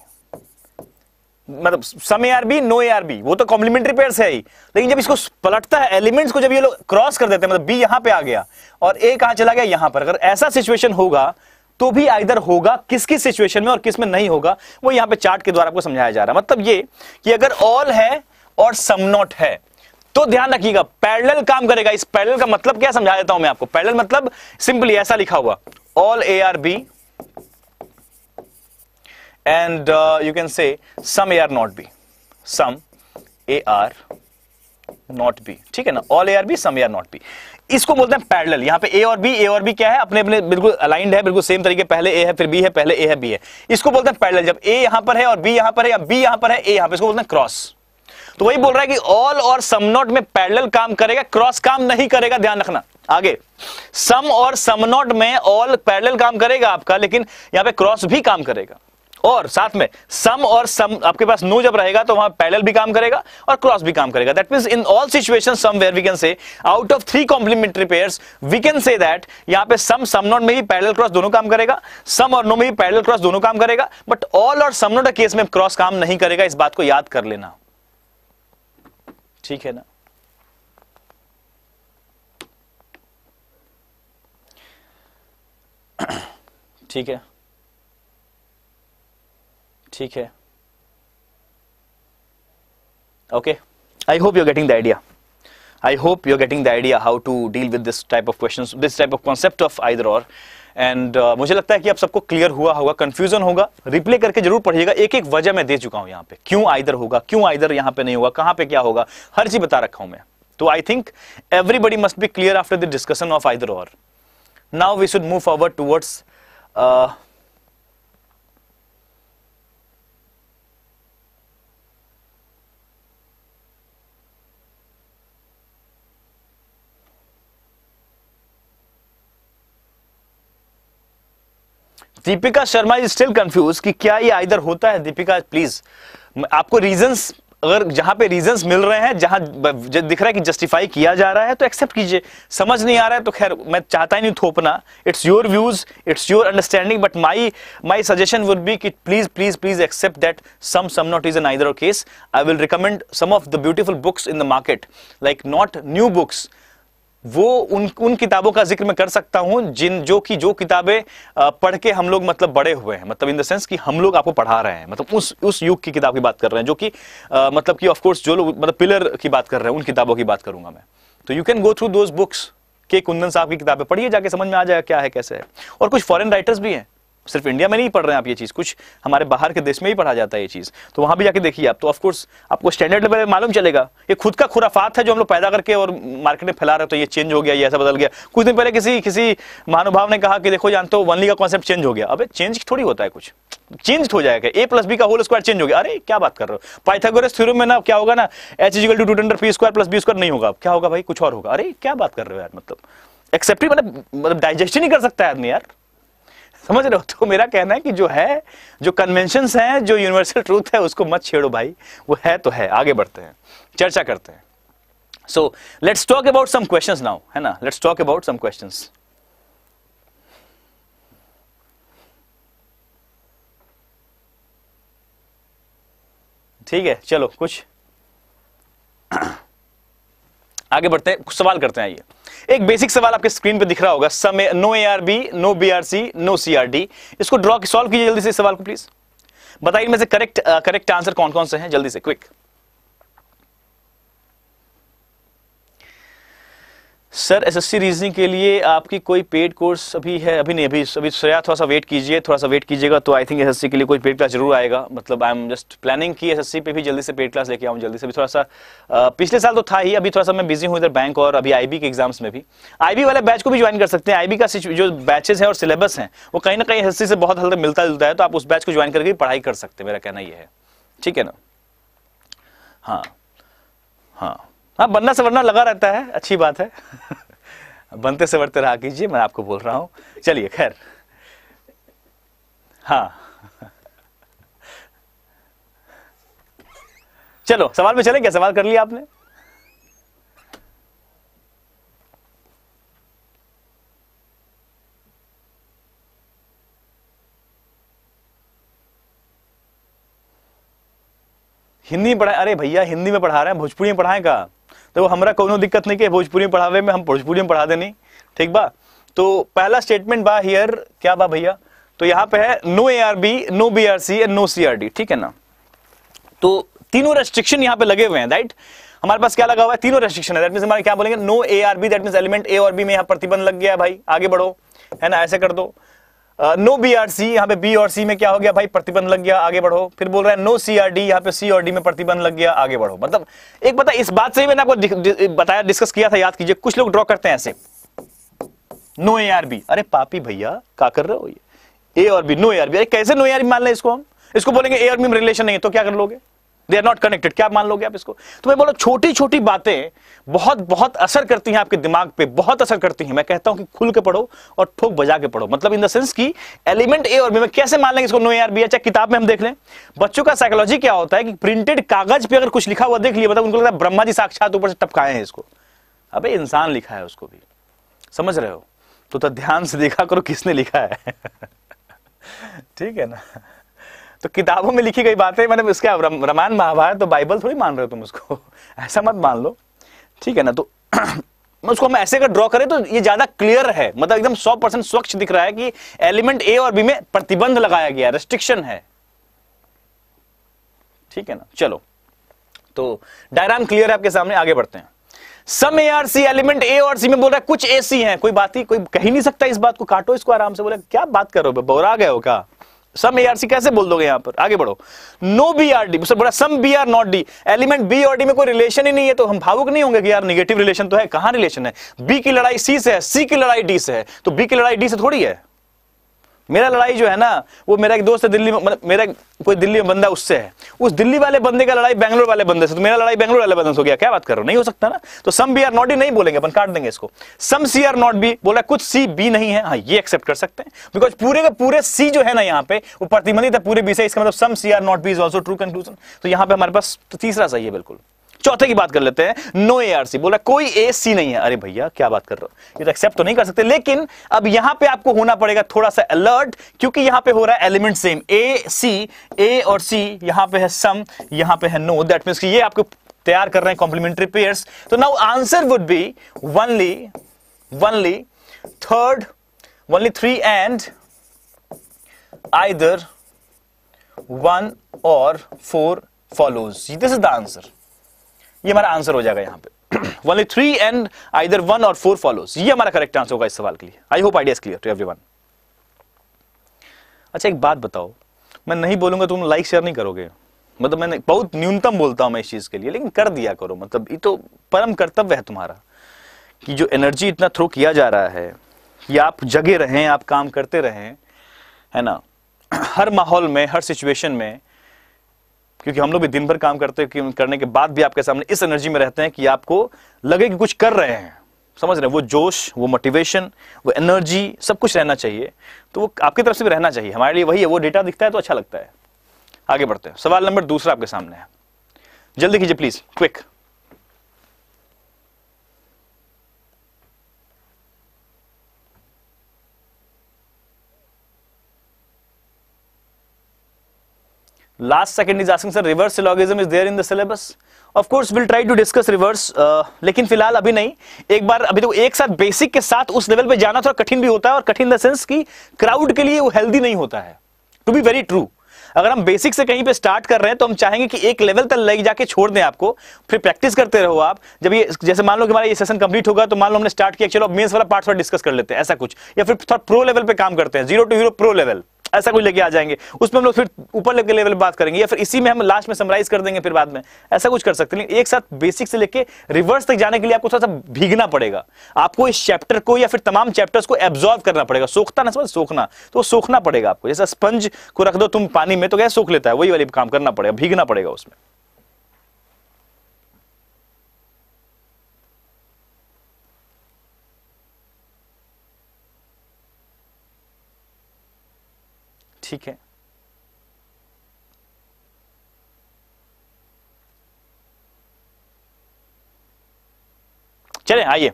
मतलब some A are B no A are B वो तो कॉम्प्लीमेंट्री पेयर है ही लेकिन जब इसको पलटता है एलिमेंट्स को जब ये लोग क्रॉस कर देते हैं मतलब बी यहां पे आ गया और ए कहा चला गया यहां पर अगर ऐसा सिचुएशन होगा तो भी आइधर होगा किस किस सिचुएशन में और किस में नहीं होगा वो यहां पे चार्ट के द्वारा आपको समझाया जा रहा है मतलब ये कि अगर ऑल है और सम नॉट है तो ध्यान रखिएगा पैरेलल काम करेगा इस पैरेलल का मतलब क्या समझा देता हूं मैं आपको पैरेलल मतलब सिंपली ऐसा लिखा हुआ all A are B and uh, you can say sum AR not B. Sum AR not B ठीक है ना all A are B some a are not b इसको बोलते हैं पैरेलल यहां पे ए और बी ए और बी क्या है अपने अपने बिल्कुल अलाइंड है बिल्कुल सेम तरीके पहले ए है फिर बी है पहले ए है बी है इसको बोलते हैं पैरेलल जब ए यहां पर है और बी यहां पर है या बी यहां पर है ए यहां पर इसको बोलते हैं क्रॉस तो वही बोल रहा है कि ऑल और सम नॉट में पैरेलल काम करेगा क्रॉस काम नहीं करेगा ध्यान रखना आगे सम और सम नॉट में ऑल पैरेलल काम करेगा आपका लेकिन यहां पे क्रॉस भी काम करेगा और साथ में सम और सम आपके पास नो जब रहेगा तो वहां पैरेलल भी काम करेगा और क्रॉस भी काम करेगा that means in all situation some where we can say out of three complementary pairs we can say that यहां पे सम सम नॉट में ही पैरेलल क्रॉस दोनों काम करेगा सम और नो में ही पैरेलल क्रॉस दोनों काम करेगा but all or some not case में क्रॉस काम नहीं करेगा इस बात को याद कर लेना ठीक है ना ठीक है ठीक है okay I hope you're getting the idea I hope you're getting the idea how to deal with this type of question this type of concept of either or and uh, मुझे लगता है कि आप सबको क्लियर हुआ होगा confusion होगा replay करके जरूर पढ़िएगा एक एक वजह मैं दे चुका हूं यहां पे क्यों आइदर होगा क्यों आइदर यहां पे नहीं होगा कहां पे क्या होगा हर चीज बता रखा हूं मैं तो I think everybody must be clear after the discussion of either or now we should move forward towards Deepika Sharma is still confuse कि क्या ये आइदर होता है दीपिका प्लीज आपको रीजंस अगर जहां पे रीजंस मिल रहे हैं जहां दिख रहा है कि जस्टिफाई किया जा रहा है तो एक्सेप्ट कीजिए समझ नहीं आ रहा है तो खैर मैं चाहता ही नहीं थोपना it's your views it's your understanding but my my suggestion would be कि please please please accept that some some not is an either case I will recommend some of the beautiful books in the market like not new books वो उन उन किताबों का जिक्र मैं कर सकता हूं जिन जो कि जो किताबें पढ़ के हम लोग मतलब बड़े हुए हैं मतलब इन द सेंस कि हम लोग आपको पढ़ा रहे हैं मतलब उस उस युग की किताब की बात कर रहे हैं जो कि मतलब कि ऑफकोर्स जो लोग मतलब पिलर की बात कर रहे हैं उन किताबों की बात करूंगा मैं तो you can go through those books के कुंदन साहब की किताबें पढ़िए जाके समझ में आ जाएगा क्या है कैसे है और कुछ फॉरन राइटर्स भी हैं सिर्फ इंडिया में नहीं पढ़ रहे हैं आप ये चीज़ कुछ हमारे बाहर के देश में ही पढ़ा जाता है ये चीज़ तो वहां भी जाके देखिए आप तो ऑफकोर्स आपको स्टैंडर्ड लेवल मालूम चलेगा ये खुद का खुराफात है जो हम लोग पैदा करके और मार्केट में फैला रहे तो ये चेंज हो गया ये ऐसा बदल गया कुछ दिन पहले किसी किसी महानुभाव ने कहा कि देखो जानते हो वनली का कॉन्सेप्ट चेंज हो गया अब चेंज थोड़ी होता है कुछ चेंज हो जाएगा ए प्लस बी का होल स्क्वायर चेंज हो गया अरे क्या बात कर रहे हो पाइथागोरस थ्योरम में ना क्या होगा ना H is equal to two P square plus B square नहीं होगा क्या होगा भाई कुछ और होगा अरे क्या बात कर रहे हो यार मतलब एक्सेप्ट मतलब मतलब डाइजेस्ट ही नहीं कर सकता आदमी यार समझ रहे हो तो मेरा कहना है कि जो है जो कन्वेंशन है जो यूनिवर्सल ट्रूथ है उसको मत छेड़ो भाई वो है तो है आगे बढ़ते हैं चर्चा करते हैं so let's talk about some questions now है ना let's talk about some questions ठीक है चलो कुछ आगे बढ़ते हैं सवाल करते हैं आइए एक बेसिक सवाल आपके स्क्रीन पे दिख रहा होगा समय no A are B no B are C no C are D इसको ड्रॉ सॉल्व कीजिए जल्दी से इस सवाल को प्लीज बताइए इनमें से करेक्ट करेक्ट आंसर कौन कौन से हैं जल्दी से क्विक सर एसएससी रीजनिंग के लिए आपकी कोई पेड कोर्स अभी है अभी नहीं अभी अभी श्रेया थोड़ा सा वेट कीजिए थोड़ा सा वेट कीजिएगा तो आई थिंक एसएससी के लिए कोई पेड क्लास जरूर आएगा मतलब आई एम जस्ट प्लानिंग की एसएससी पे भी जल्दी से पेड क्लास लेके आऊँ जल्दी से अभी थोड़ा सा आ, पिछले साल तो था ही अभी थोड़ा सा मैं बिजी हूँ इधर बैंक और अभी आई के एग्जाम्स में भी आई वाले बैच को भी ज्वाइन कर सकते हैं आई का जो बैचेज है और सिलेबस है वो कहीं ना कहीं एस से बहुत हल्का मिलता जुलता है तो आप उस बैच को ज्वाइन करके पढ़ाई कर सकते हैं मेरा कहना ये है ठीक है ना हाँ हाँ हाँ बनना सवरना लगा रहता है अच्छी बात है बनते सवरते रहा कीजिए मैं आपको बोल रहा हूं चलिए खैर हाँ चलो सवाल में चले क्या सवाल कर लिया आपने हिंदी में पढ़ा अरे भैया हिंदी में पढ़ा रहे हैं भोजपुरी में पढ़ाएं का तो हमारा कोई दिक्कत नहीं कि भोजपुरी में पढ़ावे में हम भोजपुरी में पढ़ा नहीं ठीक बा तो पहला स्टेटमेंट बा हियर क्या बा भैया तो यहाँ पे है no A are B no B are C and no C are D ठीक है ना तो तीनों रेस्ट्रिक्शन यहाँ पे लगे हुए हैं राइट हमारे पास क्या लगा हुआ है तीनों रेस्ट्रिक्शन है मीन हमारे क्या बोलेंगे no A are B that mean element A और बी में यहाँ प्रतिबंध लग गया भाई आगे बढ़ो है ना ऐसे कर दो नो बी आर सी यहाँ पे बी और सी में क्या हो गया भाई प्रतिबंध लग गया आगे बढ़ो फिर बोल रहा है नो सी आर डी यहाँ पे सी और डी में प्रतिबंध लग गया आगे बढ़ो मतलब एक बता इस बात से ही मैंने आपको बताया डिस्कस किया था याद कीजिए कुछ लोग ड्रॉ करते हैं ऐसे नो ए आर बी अरे पापी भैया क्या कर रहे हो ये ए और B no A are B अरे कैसे नो ए आर बी मान लें इसको हम इसको बोलेंगे ए और बी में रिलेशन नहीं है तो क्या कर लोगे दे आर नॉट कनेक्टेड क्या मान लोगे आप इसको तो मैं बोला छोटी छोटी बातें बहुत बहुत असर करती हैं आपके दिमाग पे बहुत असर करती हैं मैं कहता हूं कि खुल के पढ़ो और ठोक बजा के पढ़ो मतलब इन द सेंस कि एलिमेंट ए और बी में कैसे मान लेंगे इसको नो ए आर बी चाहे किताब में हम देख लें बच्चों का साइकोलॉजी क्या होता है कि प्रिंटेड कागज पे अगर कुछ लिखा हुआ देख लिया मतलब उनको लगता है ब्रह्मा जी साक्षात ऊपर से टपकाए हैं इसको अब इंसान लिखा है उसको भी समझ रहे हो तो ध्यान से देखा करो किसने लिखा है ठीक है ना तो किताबों में लिखी गई बातें मतलब इसके रामायण महाभारत तो बाइबल थोड़ी मान रहे हो तुम उसको ऐसा मत मान लो ठीक है ना तो उसको हम ऐसे अगर ड्रॉ करें तो ये ज्यादा क्लियर है मतलब एकदम 100 परसेंट स्वच्छ दिख रहा है कि एलिमेंट ए और बी में प्रतिबंध लगाया गया रेस्ट्रिक्शन है ठीक है ना चलो तो डायग्राम क्लियर है आपके सामने आगे बढ़ते हैं सम A R C element A और सी में बोल रहा है कुछ ए सी है कोई बात ही कोई कह नहीं सकता इस बात को काटो इसको आराम से बोला क्या बात करो बोरा गए हो क्या सम ए आर सी कैसे बोल दोगे यहां पर आगे बढ़ो नो बी आर डी बड़ा some B are not D element B और डी में कोई रिलेशन ही नहीं है तो हम भावुक नहीं होंगे कि यार निगेटिव रिलेशन तो है कहां रिलेशन है बी की लड़ाई सी से है सी की लड़ाई डी से है तो बी की लड़ाई डी से थोड़ी है मेरा लड़ाई जो है ना वो मेरा एक दोस्त है दिल्ली में मतलब मेरा कोई दिल्ली में बंदा उससे है उस दिल्ली वाले बंदे का लड़ाई बैंगलोर वाले बंदे से तो मेरा लड़ाई बैंगलोर वाले बंदे से हो गया क्या बात कर रहा नहीं हो सकता ना तो सम बी आर नॉट ही नहीं बोलेंगे अपन काट देंगे इसको some C are not B बोला कुछ सी बी नहीं है हाँ ये एक्सेप्ट कर सकते हैं बिकॉज पूरे का पूरे सी जो है ना यहाँ पे वो प्रतिबंधित है पूरे बी से इसका मतलब some C are not B is also true conclusion तो यहाँ पे हमारे पास तो तीसरा सही है बिल्कुल चौथे की बात कर लेते हैं नो ए आर सी बोला कोई ए सी नहीं है अरे भैया क्या बात कर रहे हो ये तो एक्सेप्ट तो नहीं कर सकते लेकिन अब यहां पे आपको होना पड़ेगा थोड़ा सा अलर्ट क्योंकि यहां पे हो रहा है एलिमेंट सेम ए सी ए और सी यहां पे है सम यहां पे है नो दैट मीन्स ये आपको तैयार कर रहे हैं कॉम्प्लीमेंट्री पेयर्स तो now answer would be only only third only three and either one और four follows. This is the answer. ये हमारा आंसर हो जाएगा यहां पे only three and either one और फोर फॉलोज ये हमारा करेक्ट आंसर होगा इस सवाल के लिए I hope idea clear to every अच्छा एक बात बताओ मैं नहीं बोलूंगा तुम लाइक शेयर नहीं करोगे मतलब मैंने बहुत न्यूनतम बोलता हूं मैं इस चीज के लिए लेकिन कर दिया करो मतलब ये तो परम कर्तव्य है तुम्हारा कि जो एनर्जी इतना थ्रो किया जा रहा है कि आप जगे रहें आप काम करते रहें है ना हर माहौल में हर सिचुएशन में क्योंकि हम लोग भी दिन भर काम करते करने के बाद भी आपके सामने इस एनर्जी में रहते हैं कि आपको लगे कि कुछ कर रहे हैं समझ रहे हैं वो जोश वो मोटिवेशन वो एनर्जी सब कुछ रहना चाहिए तो वो आपकी तरफ से भी रहना चाहिए हमारे लिए वही है वो डेटा दिखता है तो अच्छा लगता है आगे बढ़ते हैं सवाल नंबर दूसरा आपके सामने है जल्दी कीजिए please quick last second is asking sir reverse syllogism is there in the syllabus of course will try to discuss reverse लेकिन फिलहाल अभी नहीं एक बार अभी तो एक साथ बेसिक के साथ उस लेवल पे जाना थोड़ा कठिन भी होता है और कठिन द सेंस की क्राउड के लिए वो हेल्दी नहीं होता है टू बी वेरी ट्रू अगर हम बेसिक से कहीं पे स्टार्ट कर रहे हैं तो हम चाहेंगे कि एक लेवल तक ले जाके छोड़ दें आपको फिर प्रैक्टिस करते रहो आप जब ये जैसे मान लो कि हमारा ये सेशन कंप्लीट होगा तो मान लो हमने स्टार्ट किया चलो मेन्स वाला पार्ट थोड़ा डिस्कस कर लेते हैं ऐसा कुछ या फिर थोड़ा प्रो लेवल पे काम करते हैं zero to zero pro level ऐसा कुछ लेके आ जाएंगे उसमें हम लोग फिर ऊपर लेवल लेवल बात करेंगे या फिर इसी में हम लास्ट में समराइज कर देंगे फिर बाद में ऐसा कुछ कर सकते हैं एक साथ बेसिक से लेके रिवर्स तक जाने के लिए आपको थोड़ा सा भीगना पड़ेगा आपको इस चैप्टर को या फिर तमाम चैप्टर्स को एब्जॉर्व करना पड़ेगा सोखता ना समझ सोखना तो सोखना पड़ेगा आपको जैसा स्पंज को रख दो तुम पानी में तो गैस सूख लेता है वही वाली काम करना पड़ेगा भीगना पड़ेगा उसमें ठीक है चले आइए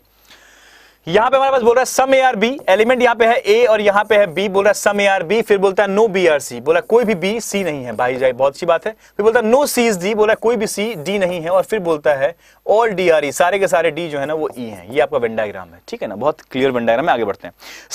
यहां पे हमारे पास बोल रहा है some A are B element यहां पे है ए और यहां पे है बी बोल रहा है सम ए आर बी फिर बोलता है नो बी आर सी बोला कोई भी बी सी नहीं है भाई जाए बहुत अच्छी बात है फिर बोलता है नो सी इज डी बोला कोई भी सी डी नहीं है और फिर बोलता है ऑल डी आर ई सारे के सारे डी जो है ना वो ई e है ये आपका वेंडाग्राम है ठीक है ना बहुत क्लियर वेंडाग्राम है आगे बढ़ते हैं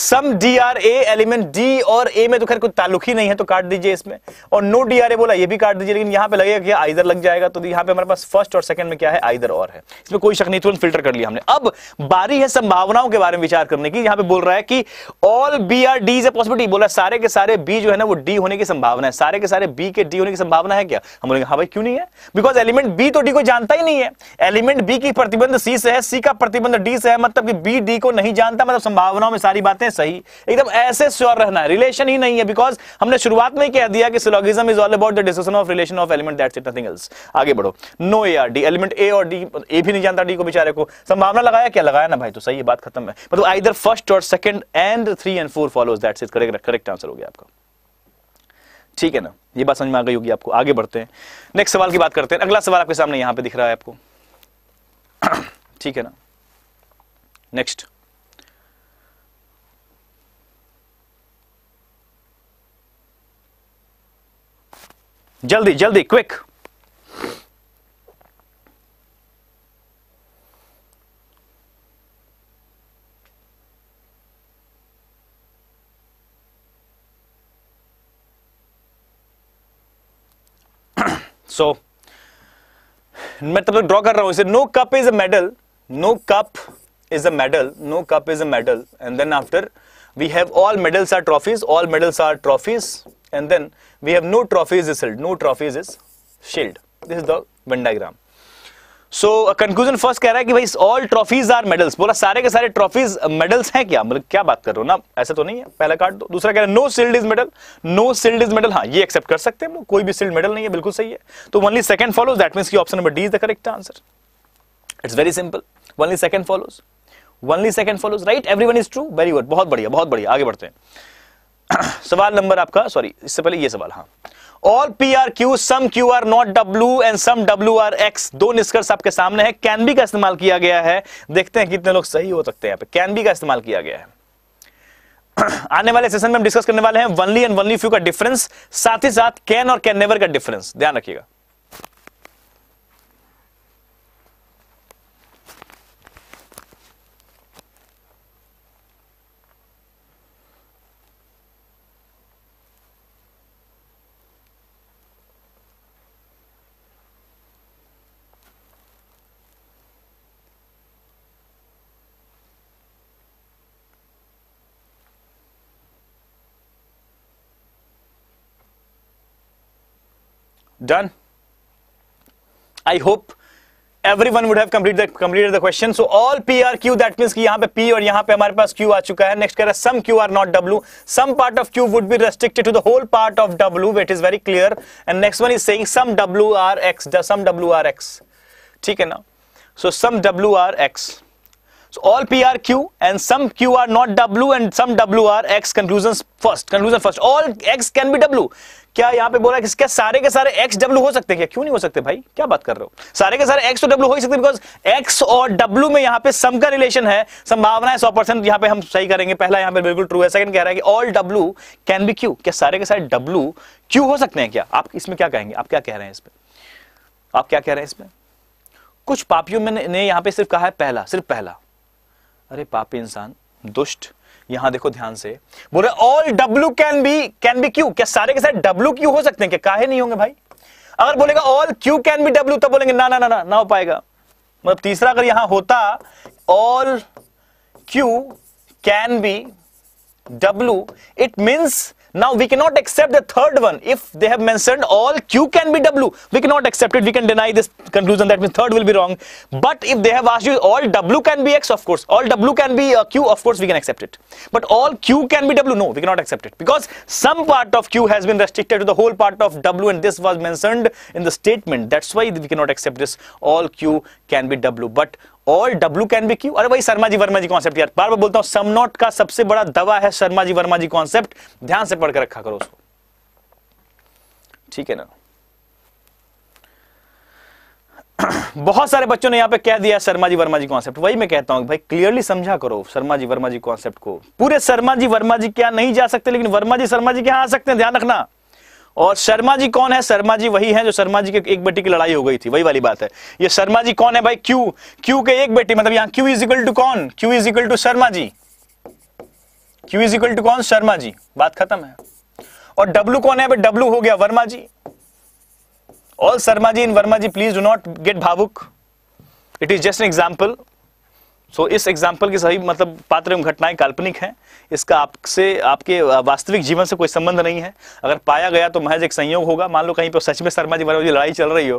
some D are A element D और ए में तो खैर कोई ताल्लुक ही नहीं है तो काट दीजिए इसमें और नो डी आर ए बोला ये भी काट दीजिए लेकिन यहां पर लगेगा कि आइदर लग जाएगा तो यहाँ पे हमारे पास फर्स्ट और सेकंड में क्या है आइदर और है इसमें कोई शक नहीं तुरंत फिल्टर कर लिया हमने अब बारी है संभावना संभावनाओं के बारे में विचार करने की यहां पे बोल रहा है कि all B are D is a possibility बोला सारे के सारे बी जो है ना वो डी होने की संभावना है सारे के सारे बी के डी होने की संभावना है क्या हम बोलेंगे हाँ भाई क्यों नहीं है बिकॉज एलिमेंट बी तो डी को जानता ही नहीं है एलिमेंट बी की प्रतिबंध सी से है सी का प्रतिबंध डी से है मतलब कि बी डी को नहीं जानता मतलब संभावनाओं में सारी बातें सही एकदम ऐसे श्योर रहना है रिलेशन ही नहीं है बिकॉज हमने शुरुआत में कह दिया कि syllogism is all about the discussion of relation of element that's it nothing else आगे बढ़ो no A are D element A और डी ए भी नहीं जानता डी को बेचारे को संभावना लगाया क्या लगाया ना भाई तो सही है बात खत्म है मतलब आइदर फर्स्ट और second and three and four follows that's is correct correct answer हो गया आपका ठीक है ना ये बात समझ में आ गई होगी आपको आगे बढ़ते हैं नेक्स्ट सवाल की बात करते हैं अगला सवाल आपके सामने यहां पे दिख रहा है आपको ठीक है ना नेक्स्ट जल्दी जल्दी क्विक So, मैं तब तक ड्रॉ कर रहा हूँ इसे no cup is a is a medal no cup is a medal and then after we have all medals are trophies all medals are trophies and then we have no trophies is shield no trophies is shield this is the venn diagram so conclusion first कह रहा है कि भाई all trophies are medals बोला सारे के सारे trophies medals uh, हैं क्या मतलब क्या बात कर रहे हो ना ऐसा तो नहीं है पहला कार्ड दो दूसरा कह रहा है no shield is medal no shield is medal हाँ ये एक्सेप्ट कर सकते हैं कोई भी सिल्ड मेडल नहीं है बिल्कुल सही है तो only second follows that mean की option number D is the correct answer it's very simple only second follows only second follows right one is true very good बहुत बढ़िया बहुत बढ़िया आगे बढ़ते हैं सवाल नंबर आपका सॉरी इससे पहले ये सवाल हाँ all P are Q some Q are not W and some W are X दो निष्कर्ष आपके सामने है कैन बी का इस्तेमाल किया गया है देखते हैं कितने लोग सही हो सकते हैं कैन बी का इस्तेमाल किया गया है आने वाले सेशन में हम डिस्कस करने वाले हैं वनली एंड वनली फ्यू का डिफरेंस साथ ही साथ कैन और कैन नेवर का डिफरेंस ध्यान रखिएगा Done. I hope everyone would have completed the, completed the question. So all P are Q that means कि यहाँ पे P और यहाँ पे हमारे पास Q आ चुका है Next कह रहा है some Q are not W. Some part of Q would be restricted to the whole part of W. It is very clear. And next one is saying some W are X. Some W are X. ठीक है ना? So some W are X. So all P are Q and some Q are not W and some W are X. Conclusions first. Conclusion first. All X can be W. क्या यहाँ पे बोला किसके सारे के सारे एक्स डब्ल्यू हो सकते हैं क्या क्यों नहीं हो सकते भाई क्या बात कर रहे हो सारे के सारे एक्स और डब्ल्यू हो ही सकते बिकॉज एक्स और डब्ल्यू में यहाँ पे सम का रिलेशन है संभावना है सौ परसेंट यहाँ पे हम सही करेंगे पहला यहाँ पे बिल्कुल ट्रू है सेकंड कह रहा है कि all w can be q क्या सारे के सारे w q हो सकते हैं क्या आप इसमें क्या कहेंगे आप क्या कह रहे हैं इसमें आप क्या कह रहे हैं इसमें कुछ पापियों में ने यहाँ पे सिर्फ कहा है पहला सिर्फ पहला अरे पापी इंसान दुष्ट यहां देखो ध्यान से बोले all W can be can be Q क्या सारे के सारे डब्ल्यू क्यू हो सकते हैं क्या काहे नहीं होंगे भाई अगर बोलेगा all Q can be W तब बोलेंगे ना ना ना ना ना हो पाएगा मतलब तीसरा अगर यहां होता all Q can be W it means Now we cannot accept the third one. If they have mentioned all Q can be W, we cannot accept it. We can deny this conclusion. That means third will be wrong. But if they have asked you all W can be X, of course. All W can be uh, Q, of course we can accept it. But all Q can be W, no, we cannot accept it. Because some part of Q has been restricted to the whole part of W and this was mentioned in the statement. That's why we cannot accept this. All Q can be W. But all W can be Q अरे भाई Sharma ji Verma ji concept यार बार बार बोलता हूं some not का सबसे बड़ा दवा है शर्मा जी वर्मा जी कॉन्सेप्ट ध्यान से पढ़कर रखा करो उसको ठीक है ना बहुत सारे बच्चों ने यहां पे कह दिया शर्मा जी वर्मा जी कॉन्सेप्ट वही मैं कहता हूँ भाई क्लियरली समझा करो शर्मा जी वर्मा जी कॉन्सेप्ट को पूरे शर्मा जी वर्मा जी क्या नहीं जा सकते लेकिन वर्मा जी शर्मा जी क्या आ सकते हैं ध्यान रखना और शर्मा जी कौन है शर्मा जी वही है जो शर्मा जी के एक बेटी की लड़ाई हो गई थी वही वाली बात है ये शर्मा जी कौन है भाई क्यू क्यू के एक बेटी मतलब यहां क्यू इज इक्वल टू कौन Q is equal to Sharma ji Q is equal to कौन शर्मा जी बात खत्म है और डब्लू कौन है डब्लू हो गया Verma ji all Sharma ji in Verma ji please do not get भावुक it is just an example so so, इस एग्जाम्पल की सही मतलब पात्र एवं घटनाएं काल्पनिक हैं इसका आपसे आपके वास्तविक जीवन से कोई संबंध नहीं है अगर पाया गया तो महज एक संयोग होगा मान लो कहीं पर सच में शर्मा जी बारे लड़ाई चल रही हो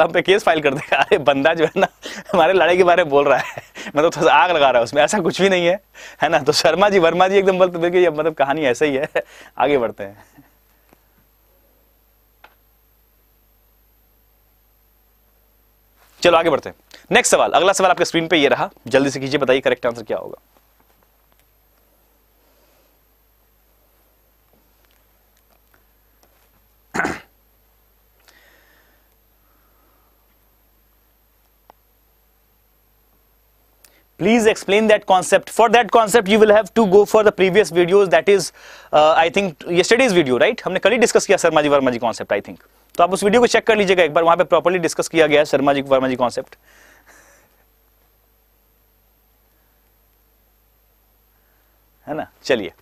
हम पे केस फाइल कर देगा अरे बंदा जो है ना हमारे लड़ाई के बारे में बोल रहा है मतलब थोड़ा सा आग लगा रहा है उसमें ऐसा कुछ भी नहीं है है ना तो शर्मा जी वर्मा जी एकदम बोलते देखिए ये मतलब कहानी ऐसा ही है आगे बढ़ते हैं चलो आगे बढ़ते हैं नेक्स्ट सवाल अगला सवाल आपके स्क्रीन पे ये रहा जल्दी से कीजिए बताइए करेक्ट आंसर क्या होगा please explain that concept for that concept you will have to go for the previous video that is I think ये स्टडीज वीडियो राइट हमने कल ही डिस्कस किया Sharma ji Verma ji concept I think तो आप उस वीडियो को चेक कर लीजिएगा एक बार वहां पे प्रॉपरली डिस्कस किया गया है शर्मा जी वर्मा जी कॉन्सेप्ट है ना चलिए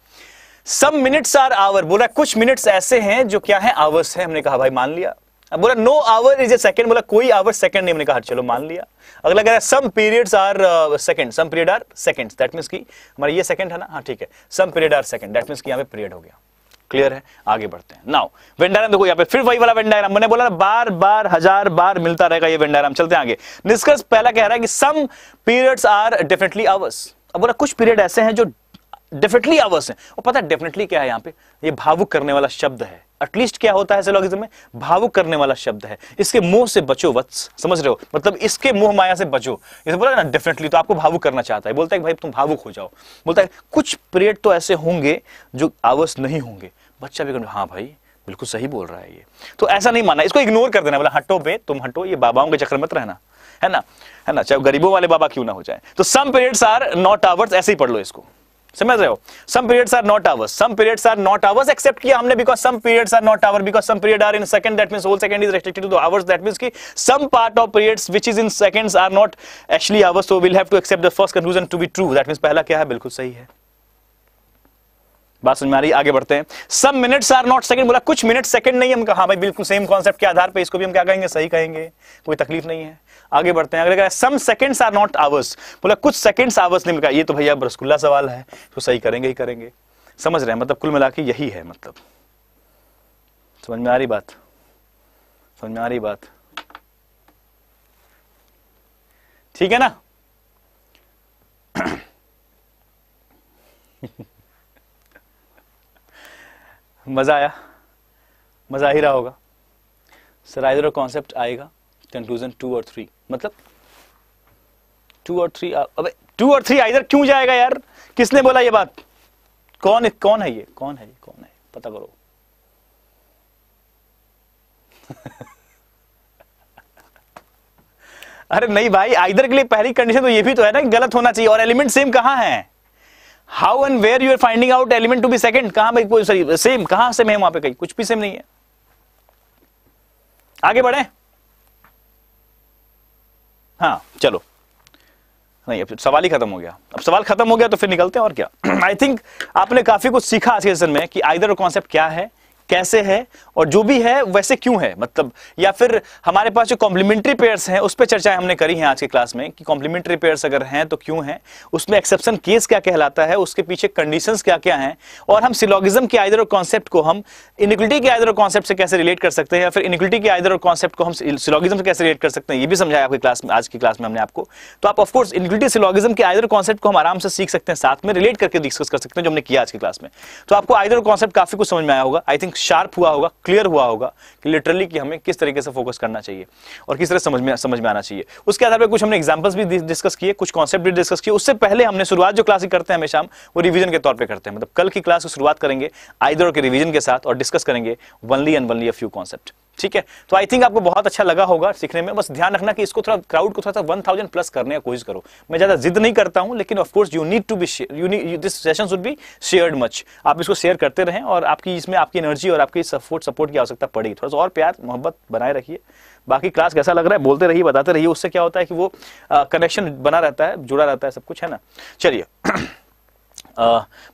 सब मिनट्स आर आवर बोला कुछ मिनट्स ऐसे हैं जो क्या है आवर्स है हमने कहा भाई मान लिया अब बोला no hour is a second बोला कोई आवर सेकंड नहीं हमने कहा चलो मान लिया अगला कह रहा है some periods are second some period are seconds that means की हमारा ये सेकंड है ना हाँ ठीक है some period are second that means की यहाँ पे पीरियड हो गया क्लियर है आगे बढ़ते हैं नाउ वेंडाराम देखो यहाँ पे फिर वही वाला वेंडाराम मैंने बोला बार बार हजार बार मिलता रहेगा ये वेंडाराम चलते हैं आगे निष्कर्ष पहला कह रहा है कि some periods are definitely hours अब बोला कुछ पीरियड ऐसे हैं जो डेफिनेटली आवर्स है और पता है डेफिनेटली क्या है यहां पे ये भावुक करने वाला शब्द है एटलीस्ट क्या होता है सिलोगिज्म में भावुक करने वाला शब्द है इसके मुंह से बचो वत्स समझ रहे हो मतलब इसके मुंह माया से बचो इसे बोला ना डेफिनेटली तो आपको भावुक करना चाहता है बोलता है कि भाई तुम भावुक हो जाओ बोलता है कुछ पीरियड तो ऐसे होंगे जो आवर्स नहीं होंगे बच्चा भी हाँ भाई बिल्कुल सही बोल रहा है ये तो ऐसा नहीं माना इसको इग्नोर कर देना बोला हटो बे तुम हटो ये बाबाओं के चक्र मत रहना है ना है ना चाहे गरीबों वाले बाबा क्यों ना हो जाए तो some periods are not hours ऐसे ही पढ़ लो इसको समझ रहे हो some periods are not hours some periods are not hours accept किया हमने because some periods are not hour because some period are in second that means whole second is related to the hours that means कि some part of periods which is in seconds are not actually hours so we will have to accept the first conclusion to be true that means पहला क्या है बिल्कुल सही है बात समझ में आ रही आगे बढ़ते हैं some minutes are not second बोला कुछ मिनट सेकंड नहीं हम कहा हाँ भाई बिल्कुल सेम कॉन्सेप्ट के आधार पर इसको भी हम क्या कहेंगे सही कहेंगे कोई तकलीफ नहीं है आगे बढ़ते हैं अगले का some seconds are not hours बोला कुछ सेकंड्स आवर्स नहीं मिला ये तो भैया रसगुल्ला सवाल है तो सही करेंगे ही करेंगे समझ रहे हैं मतलब कुल मिला यही है मतलब समझ में आ रही बात समझ में आ रही बात ठीक है ना मज़ा आया मज़ा ही रहा होगा सर आइदर कॉन्सेप्ट आएगा कंक्लूजन टू और थ्री मतलब टू और थ्री अबे टू और थ्री आइर क्यों जाएगा यार किसने बोला ये बात कौन है कौन है ये कौन है ये कौन है पता करो अरे नहीं भाई आइधर के लिए पहली कंडीशन तो ये भी तो है ना कि गलत होना चाहिए और एलिमेंट सेम कहां है how and where you are finding out element to be second कहां भाई सॉरी सेम कहां सेम है वहां पे कहीं कुछ भी सेम नहीं है आगे बढ़े हाँ चलो नहीं अब सवाल ही खत्म हो गया अब सवाल खत्म हो गया तो फिर निकलते हैं और क्या आई थिंक आपने काफी कुछ सीखा आज के सेशन में कि आइदर कॉन्सेप्ट क्या है कैसे है और जो भी है वैसे क्यों है मतलब या फिर हमारे पास जो कॉम्प्लीमेंट्री पेयर्स हैं उस पर चर्चाएं हमने करी हैं आज के क्लास में कि कॉम्प्लीमेंट्री पेयर्स अगर हैं तो क्यों हैं उसमें एक्सेप्शन केस क्या कहलाता है उसके पीछे कंडीशंस क्या क्या हैं और हम सिलोगिज्म के आइदर और कॉन्सेप्ट को हम इनिक्विटी के आइदर और कॉन्सेप्ट से कैसे रिलेट कर सकते हैं या फिर इनिक्विटी के आइदर और कॉन्सेप्ट को हम सिलोगिज्म से कैसे रिलेट कर सकते हैं ये भी समझाया आपकी क्लास में आज की क्लास में हमने आपको तो आप ऑफकोर्स इनिक्विटी सिलोगिज्म के आइदर कॉन्सेप्ट को हम आराम से सीख सकते हैं साथ में रिलेट करके डिस्कस कर सकते हैं जो हमने किया आज की क्लास में तो आपको आइदर कॉन्सेप्ट काफी कुछ समझ में आया होगा आई थिंक शार्प हुआ होगा क्लियर हुआ होगा कि लिटरली कि हमें किस तरीके से फोकस करना चाहिए और किस तरह समझ में समझ में आना चाहिए उसके आधार पर कुछ हमने एग्जाम्पल्स भी डिस्कस किए कुछ कॉन्सेप्ट भी डिस्कस किए उससे पहले हमने शुरुआत जो क्लासिक करते हैं हमेशा हम वो रिविजन के तौर पर करते हैं मतलब कल की क्लास की शुरुआत करेंगे आइदर के रिविजन के साथ और डिस्कस करेंगे only and only a few concept ठीक है तो आई थिंक आपको बहुत अच्छा लगा होगा सीखने में बस ध्यान रखना कि इसको थोड़ा क्राउड को थोड़ा सा वन थाउजेंड प्लस करने का कोशिश करो मैं ज्यादा जिद नहीं करता हूं लेकिन course you need to be you need this session should be shared much आप इसको शेयर करते रहें और आपकी इसमें आपकी एनर्जी और आपकी सपोर्ट सपोर्ट की आवश्यकता पड़ेगी थोड़ा सा और प्यार मोहब्बत बनाए रखिए बाकी क्लास कैसा लग रहा है बोलते रहिए बताते रहिए उससे क्या होता है कि वो कनेक्शन बना रहता है जुड़ा रहता है सब कुछ है ना चलिए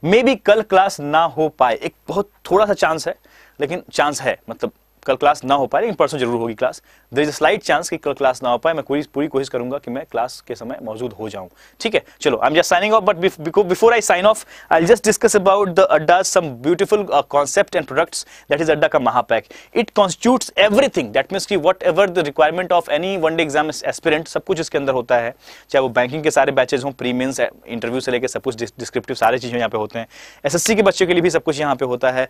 मे बी कल क्लास ना हो पाए एक बहुत थोड़ा सा चांस है लेकिन चांस है मतलब कल क्लास ना हो पाए लेकिन परसों जरूर होगी class there is a slight chance कि कल क्लास ना हो पाए मैं पूरी पूरी कोशिश करूंगा कि मैं क्लास के समय मौजूद हो जाऊं ठीक है चलो I am just signing off but before I sign off I just discuss about the Adda some beautiful concept and products that is Adda का Mahapack it constitutes everything that means की whatever the requirement of any one day exam aspirant सब कुछ इसके अंदर होता है चाहे वो बैंकिंग के सारे बैचेज हों प्रीमियंस इंटरव्यू से लेकर सब कुछ डिस्क्रिप्टिव सारे चीज़ें यहाँ पे होते हैं एस के बच्चों के लिए भी सब कुछ यहाँ पे होता है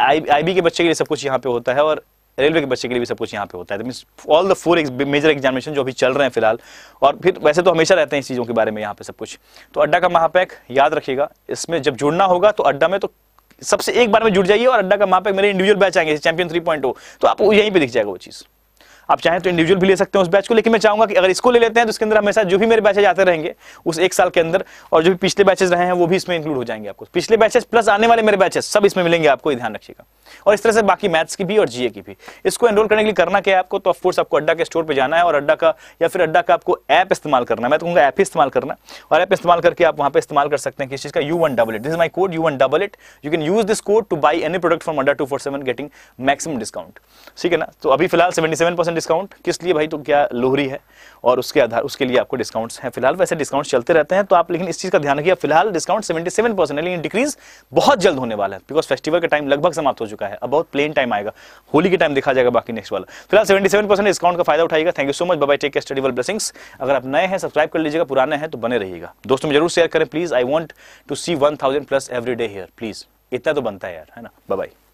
आई आईबी के बच्चे के लिए सब कुछ यहाँ पे होता है और रेलवे के बच्चे के लिए भी सब कुछ यहाँ पे होता है mean all the four major examination जो अभी चल रहे हैं फिलहाल और फिर वैसे तो हमेशा रहते हैं इस चीज़ों के बारे में यहाँ पे सब कुछ तो अड्डा का महापैक याद रखिएगा इसमें जब जुड़ना होगा तो अड्डा में तो सबसे एक बार में जुड़ जाइए और अड्डा का महापैक मेरे इंडिविजुअल बैच आएंगे चैंपियन थ्री पॉइंट हो तो आपको यहीं पर दिख जाएगा वो चीज़ आप चाहें तो इंडिविजुअल भी ले सकते हैं उस बैच को लेकिन मैं चाहूंगा कि अगर इसको ले लेते हैं तो उसके अंदर हमेशा जो भी मेरे बैचेज आते रहेंगे उस एक साल के अंदर और जो भी पिछले बैचेज रहे हैं वो भी इसमें इंक्लूड हो जाएंगे आपको पिछले बैचेज प्लस आने वाले मेरे बैचेस सब इसमें मिलेंगे आपको ध्यान रखिएगा और इस तरह से बाकी मैथ्स की भी और जीए की भी इसको एनरोल करने के लिए करना क्या है आपको तो ऑफकोर्स आपको अड्डा के स्टोर पर जाना है और अड्डा का या फिर अड्डा का आपको ऐप इस्तेमाल करना है मैं तो कहूँगा ऐप ही इस्तेमाल करना और ऐप इस्तेमाल करके आप वहाँ पर इस्तेमाल कर सकते हैं किस चीज़ का U one double it this my code U one double it you can use this code to buy any product from Adda two four seven getting maximum discount ठीक है ना तो अभी फिलहाल सेवेंटी सेवन परसेंट डिस्काउंट किस लिए भाई तो क्या लोहरी है और उसके आधार उसके लिए आपको डिस्काउंट्स हैं फिलहाल वैसे डिस्काउंट चलते रहते हैं तो आप लेकिन इस चीज़ का ध्यान रखिए फिलहाल डिस्काउंट 77 परसेंट है लेकिन डिक्रीज बहुत जल्द होने वाला है बिकॉज फेस्टिवल का टाइम लगभग समाप्त हो चुका है अब बहुत प्लेन टाइम आएगा होली के टाइम देखा जाएगा बाकी नेक्स्ट वाला फिलहाल सेवेंटी डिस्काउंट का फायदा उठाएगा thank you so much bye take study study blessings अगर आप नए हैं सब्सक्राइब कर लीजिएगा पुराने हैं तो बने रहिएगा दोस्तों में जरूर शेयर करें please I want to see one plus every day here please इतना तो बनता है यार है ना बाई